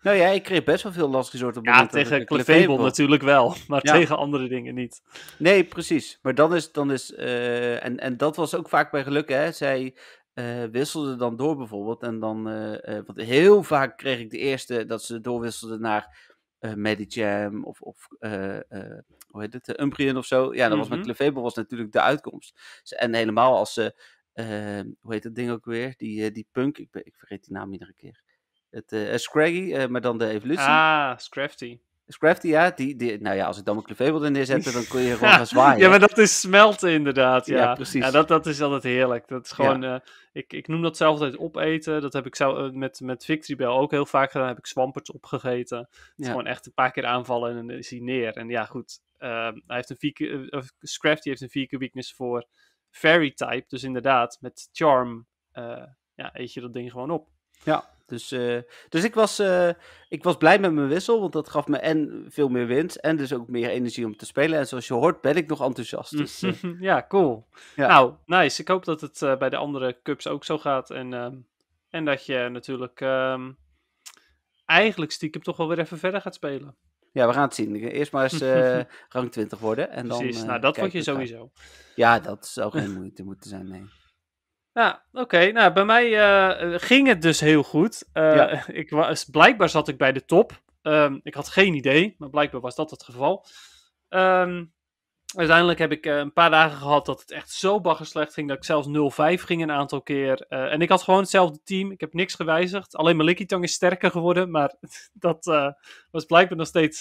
Nou ja, ik kreeg best wel veel Last Resort op het Ja, tegen Clefable natuurlijk wel, *laughs* maar tegen andere dingen niet. Nee, precies. Maar dan is, dan is eh, en, en dat was ook vaak bij geluk, hè. Zij uh, eh, wisselde dan door bijvoorbeeld. En dan, eh, eh, want heel vaak kreeg ik de eerste dat ze doorwisselden naar Medicham of, of hoe heet het, Umbrian of zo. Ja, dat was met mhm. Clefable was natuurlijk de uitkomst. En helemaal als ze, hoe heet dat ding ook weer? Die, die punk, ik, ben, ik vergeet die naam iedere keer. Het, Scraggy, maar dan de evolutie. Ah, Scrafty. Scrafty ja? Die, die, nou ja, als ik dan mijn clevé wilde neerzet, dan kun je gewoon *laughs* gaan zwaaien. Ja, maar dat is smelten inderdaad. Ja, ja precies. Ja, dat, dat is altijd heerlijk. Dat is gewoon, eh, ik, ik noem dat zelf altijd opeten. Dat heb ik zelf, eh, met, met Victory Bell ook heel vaak gedaan. Heb ik zwamperts opgegeten. Het is gewoon echt een paar keer aanvallen en dan is hij neer. En ja, goed. Uh, hij heeft een vier, eh, of Scrafty, heeft een keer weakness voor Fairy type. Dus inderdaad, met Charm ja, eet je dat ding gewoon op. Ja, dus, eh, dus ik, was, eh, ik was blij met mijn wissel, want dat gaf me en veel meer winst en dus ook meer energie om te spelen. En zoals je hoort ben ik nog enthousiast. Dus, eh, *laughs* ja, cool. Nou, nice. Ik hoop dat het bij de andere cups ook zo gaat. En, ehm, en dat je natuurlijk ehm, eigenlijk stiekem toch wel weer even verder gaat spelen. Ja, we gaan het zien. Eerst maar eens uh, *laughs* rang 20 worden. En Precies, dan, nou dat word je sowieso. Ja, dat zou geen moeite moeten zijn, nee. Ja, oké. Nou, bij mij eh, eh, ging het dus heel goed. Eh, *laughs* ik was, blijkbaar zat ik bij de top. Ehm, ik had geen idee, maar blijkbaar was dat het geval. Ehm, uiteindelijk heb ik een paar dagen gehad dat het echt zo baggerslecht ging dat ik zelfs 0-5 ging een aantal keer. en ik had gewoon hetzelfde team. Ik heb niks gewijzigd. Alleen mijn Likitang is sterker geworden, maar *laughs* dat was blijkbaar nog steeds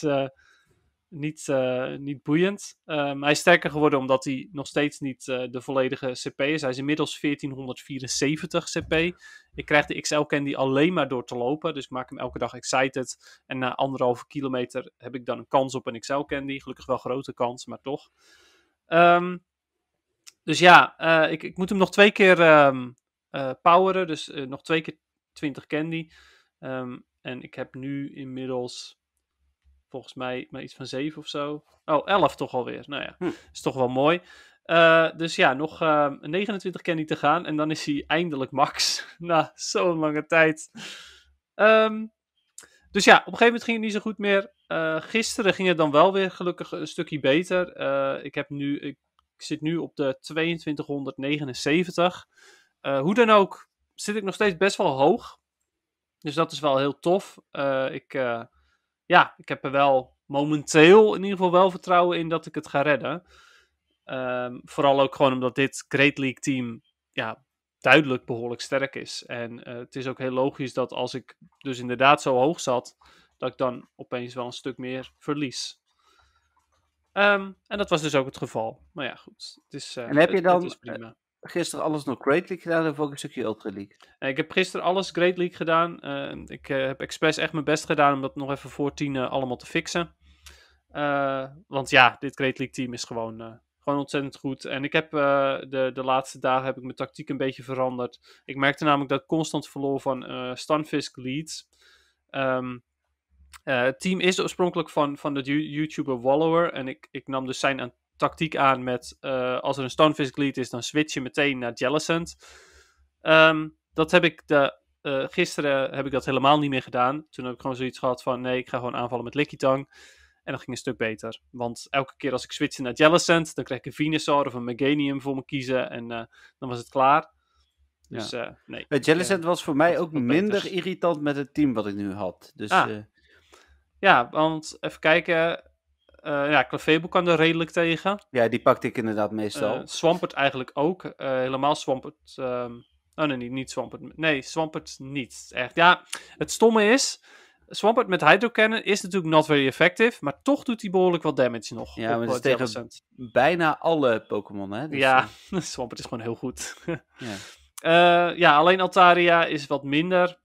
niet, eh, niet boeiend. Ehm, hij is sterker geworden omdat hij nog steeds niet eh, de volledige CP is. Hij is inmiddels 1474 CP. Ik krijg de XL Candy alleen maar door te lopen. Dus ik maak hem elke dag excited. En na anderhalve kilometer heb ik dan een kans op een XL Candy. Gelukkig wel grote kans, maar toch. Ehm, dus ja, eh, ik, ik, moet hem nog twee keer um, poweren. Dus nog twee keer 20 Candy. en ik heb nu inmiddels volgens mij maar iets van zeven of zo. Oh, elf toch alweer. Nou ja, hm. is toch wel mooi. Eh, dus ja, nog uh, 29 candy te gaan. En dan is hij eindelijk max. *laughs* Na zo'n lange tijd. Ehm, dus ja, op een gegeven moment ging het niet zo goed meer. Eh, gisteren ging het dan wel weer gelukkig een stukje beter. Eh, ik, heb nu, ik zit nu op de 2279. hoe dan ook, zit ik nog steeds best wel hoog. Dus dat is wel heel tof. ik ja, ik heb er wel momenteel in ieder geval wel vertrouwen in dat ik het ga redden. Ehm, vooral ook gewoon omdat dit Great League team ja, duidelijk behoorlijk sterk is. En eh, het is ook heel logisch dat als ik dus inderdaad zo hoog zat, dat ik dan opeens wel een stuk meer verlies. Ehm, en dat was dus ook het geval. Maar ja, goed. Het is, uh, en heb je dan, gisteren alles nog Great League gedaan of ook een stukje Ultra League? Eh, ik heb gisteren alles Great League gedaan. Eh, ik eh, heb expres echt mijn best gedaan om dat nog even voor tien allemaal te fixen. want ja, dit Great League team is gewoon, gewoon ontzettend goed. En ik heb de, de laatste dagen heb ik mijn tactiek een beetje veranderd. Ik merkte namelijk dat constant verloor van Stanfisk leads. Ehm, het team is oorspronkelijk van, van de YouTuber Wallower. En ik, ik nam dus zijn tactiek aan met eh, als er een Stonefish Lead is, dan switch je meteen naar Jellicent. Ehm, dat heb ik de, eh, gisteren heb ik dat helemaal niet meer gedaan. Toen heb ik gewoon zoiets gehad van nee, ik ga gewoon aanvallen met Lickitung. En dat ging een stuk beter. Want elke keer als ik switchte naar Jellicent, dan kreeg ik een Venusaur of een Meganium voor me kiezen. En eh, dan was het klaar. Dus ja. nee. Jellicent was voor mij ook minder irritant met het team wat ik nu had. Dus, ah. Ja, want even kijken. Eh, ja, Clavebo kan er redelijk tegen. Ja, die pakte ik inderdaad meestal. Eh, Swampert eigenlijk ook. Eh, helemaal Swampert. Ehm, oh nee, niet, niet Swampert. Nee, Swampert niet. Echt. Ja, het stomme is. Swampert met Hydro Cannon is natuurlijk not very effective. Maar toch doet hij behoorlijk wat damage nog. Ja, maar is tegen bijna alle Pokémon, hè? Dus ja, uh... *laughs* Swampert is gewoon heel goed. *laughs* ja. ja, alleen Altaria is wat minder.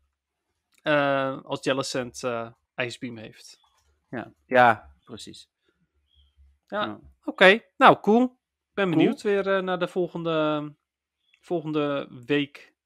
als Jellicent Ice Beam heeft. Ja, ja precies. Ja, oké. Nou, cool. Ik ben benieuwd weer eh, naar de volgende, volgende week.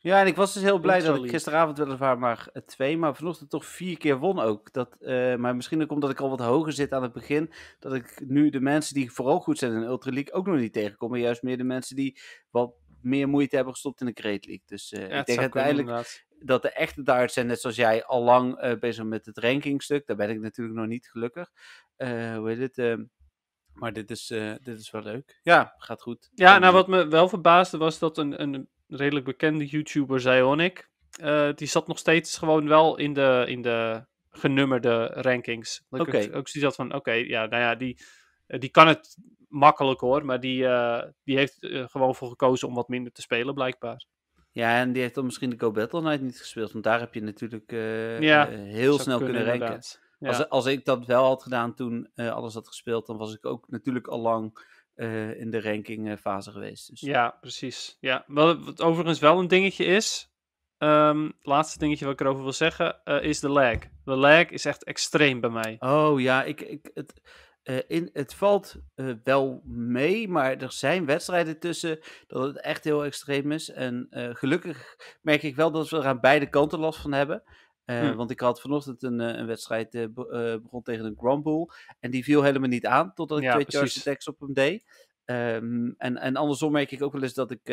Ja, en ik was dus heel blij dat, gisteravond ik gisteravond weliswaar maar eh, twee, maar vanochtend toch vier keer won ook. Dat, eh, maar misschien komt omdat ik al wat hoger zit aan het begin, dat ik nu de mensen die vooral goed zijn in de Ultra League ook nog niet tegenkom. Maar juist meer de mensen die wat meer moeite hebben gestopt in de Great League. Dus ik denk uiteindelijk dat de echte darts zijn, net zoals jij, al lang bezig met het rankingstuk. Daar ben ik natuurlijk nog niet gelukkig. hoe heet het? Ehm, maar dit is, eh, dit is wel leuk. Ja, gaat goed. Ja, nou eh, wat me wel verbaasde was dat een, een redelijk bekende YouTuber, Zionic, uh, eh, die zat nog steeds gewoon wel in de, in de genummerde rankings. Oké. ook zie dat van, oké, ja, nou ja, die, die kan het makkelijk hoor, maar die, die heeft gewoon voor gekozen om wat minder te spelen blijkbaar. Ja, en die heeft dan misschien de Go Battle Night niet gespeeld, want daar heb je natuurlijk heel snel kunnen ranken. Als, als ik dat wel had gedaan toen eh, alles had gespeeld, dan was ik ook natuurlijk al lang eh, in de rankingfase geweest. Dus. Ja, precies. Ja. Wat, wat, overigens wel een dingetje is, ehm, laatste dingetje wat ik erover wil zeggen, eh, is de lag. De lag is echt extreem bij mij. Oh ja, ik, ik, het, in, het valt wel mee, maar er zijn wedstrijden tussen dat het echt heel extreem is. En gelukkig merk ik wel dat we er aan beide kanten last van hebben. Eh, hmm. Want ik had vanochtend een, eh, een wedstrijd eh, begon tegen een Grumble. En die viel helemaal niet aan totdat ik twee charge attacks op hem deed. Ehm, en, en andersom merk ik ook wel eens dat ik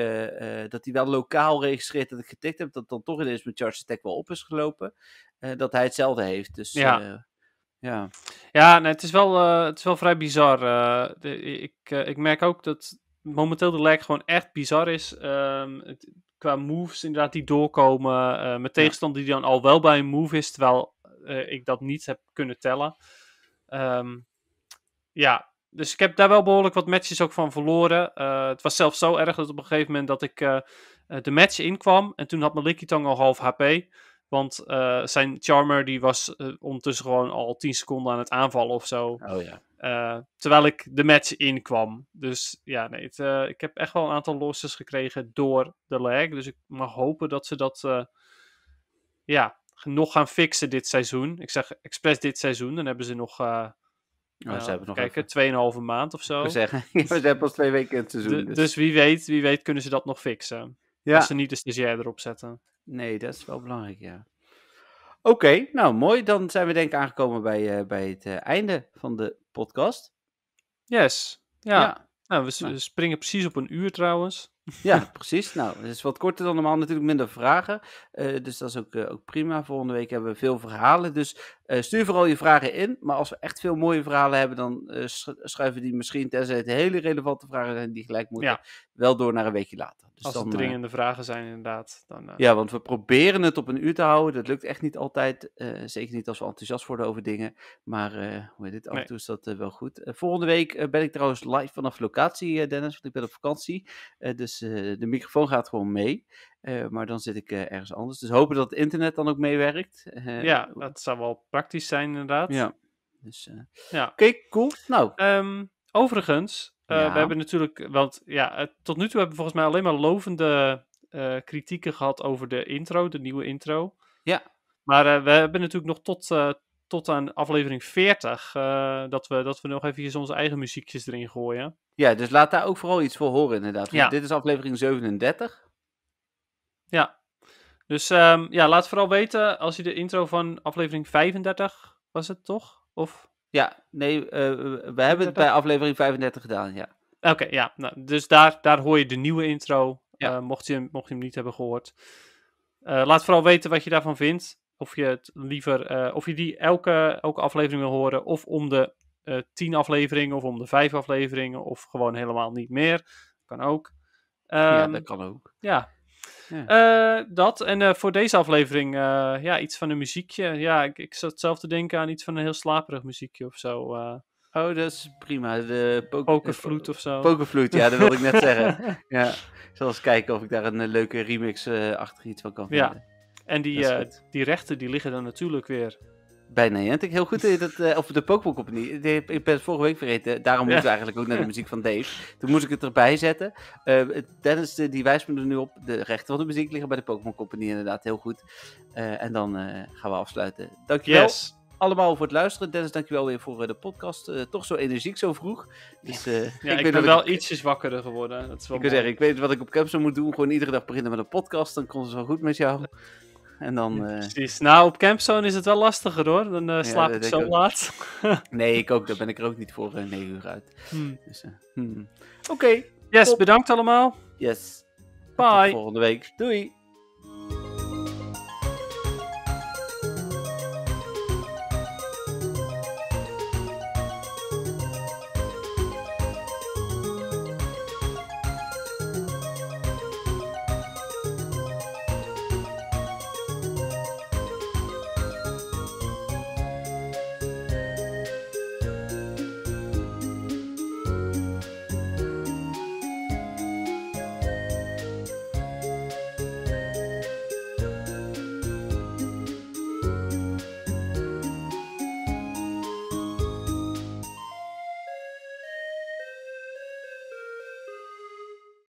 dat hij wel lokaal registreert dat ik getikt heb. Dat dan toch ineens mijn charge attack wel op is gelopen. dat hij hetzelfde heeft. Dus ja. ja. Ja, het, is wel, het is wel vrij bizar. ik, ik merk ook dat momenteel de lag gewoon echt bizar is. Ehm, het, qua moves inderdaad die doorkomen. Uh, mijn tegenstander die dan al wel bij een move is, terwijl eh, ik dat niet heb kunnen tellen. Ehm, ja, dus ik heb daar wel behoorlijk wat matches ook van verloren. Eh, het was zelfs zo erg dat op een gegeven moment dat ik de match inkwam. En toen had mijn Likitong al half HP. Want eh, zijn Charmer die was eh, ondertussen gewoon al 10 seconden aan het aanvallen of zo. Oh ja. Eh, terwijl ik de match inkwam. Dus ja, nee, het, ik heb echt wel een aantal losses gekregen door de lag. Dus ik mag hopen dat ze dat ja, nog gaan fixen dit seizoen. Ik zeg expres dit seizoen. Dan hebben ze nog, oh, ze nou, hebben nog kijken, 2,5 maand of zo. We zeggen, *laughs* ze hebben pas twee weken in het seizoen. Dus. dus. wie, weet, wie weet kunnen ze dat nog fixen. Ja. Als ze niet de stagiair erop zetten. Nee, dat is wel belangrijk, ja. Oké, nou mooi. Dan zijn we denk ik aangekomen bij, eh, bij het eh, einde van de podcast. Yes, ja. Nou, nou, we, springen precies op een uur trouwens. *laughs* Ja, precies. Nou, het is wat korter dan normaal, natuurlijk minder vragen. Eh, dus dat is ook, ook prima. Volgende week hebben we veel verhalen. Dus eh, stuur vooral je vragen in, maar als we echt veel mooie verhalen hebben, dan uh, schuiven die misschien, tenzij het hele relevante vragen zijn die gelijk moeten, wel door naar een weekje later. Dus als dan, eh, dringende vragen zijn inderdaad. Dan, Ja, want we proberen het op een uur te houden. Dat lukt echt niet altijd. zeker niet als we enthousiast worden over dingen. Maar hoe heet dit, af en toe is dat wel goed. volgende week ben ik trouwens live vanaf locatie, Dennis, want ik ben op vakantie. dus de microfoon gaat gewoon mee. Eh, maar dan zit ik eh, ergens anders. Dus hopen dat het internet dan ook meewerkt. Eh, ja, dat zou wel praktisch zijn inderdaad. Ja. Dus, ja. Oké, cool. Nou. Ehm, overigens, we hebben natuurlijk, want ja, tot nu toe hebben we volgens mij alleen maar lovende kritieken gehad over de intro, de nieuwe intro. Ja. Maar we hebben natuurlijk nog tot, tot aan aflevering 40 dat, we, dat we nog even onze eigen muziekjes erin gooien. Ja, dus laat daar ook vooral iets voor horen inderdaad. Ja. Dit is aflevering 37. Ja. Dus ehm, ja, laat vooral weten als je de intro van aflevering 35 was het toch? Of? Ja, nee, eh, we hebben het bij aflevering 35 gedaan, ja. Oké, ja. Nou, dus daar, daar hoor je de nieuwe intro, ja. Eh, mocht, je, hem, mocht je hem niet hebben gehoord. Eh, laat vooral weten wat je daarvan vindt. Of je het liever, of je die elke, elke aflevering wil horen, of om de 10 afleveringen, of om de 5 afleveringen, of gewoon helemaal niet meer. Kan ook. ja, ehm, dat kan ook. Ja, eh, dat. En eh, voor deze aflevering eh, ja, iets van een muziekje. Ja, ik, ik zat zelf te denken aan iets van een heel slaperig muziekje of zo. oh, dat is prima. De pok pokervloed of zo. Pokervloed, ja, dat wilde ik net zeggen. *laughs* Ja. Ik zal eens kijken of ik daar een leuke remix achter iets van kan vinden. Ja. En die, die rechten die liggen dan natuurlijk weer bij Niantic heel goed. Dat, uh, eh, of de Pokémon Company. ik ben het vorige week vergeten. Daarom ja. moeten we eigenlijk ook naar de muziek van Dave. Toen moest ik het erbij zetten. Uh, Dennis eh, die wijst me er nu op. De rechten van de muziek liggen bij de Pokémon Company inderdaad heel goed. en dan gaan we afsluiten. Dankjewel. Yes. Allemaal voor het luisteren. Dennis, dankjewel weer voor de podcast. toch zo energiek zo vroeg. Dus, ja, ik, ben wel ik... ietsjes geworden. Dat is wel ik, wil zeggen, ik weet wat ik op Capsule moet doen. Gewoon iedere dag beginnen met een podcast. Dan komt het wel goed met jou. En dan, ja, eh, precies. Nou, op Campzone is het wel lastiger hoor. Dan eh, slaap ik zo laat. *laughs* nee, ik ook. Daar ben ik er ook niet voor 9 eh, uur uit. Hmm. Dus, hmm. Oké. yes, bedankt allemaal. Yes. Bye. volgende week. Doei.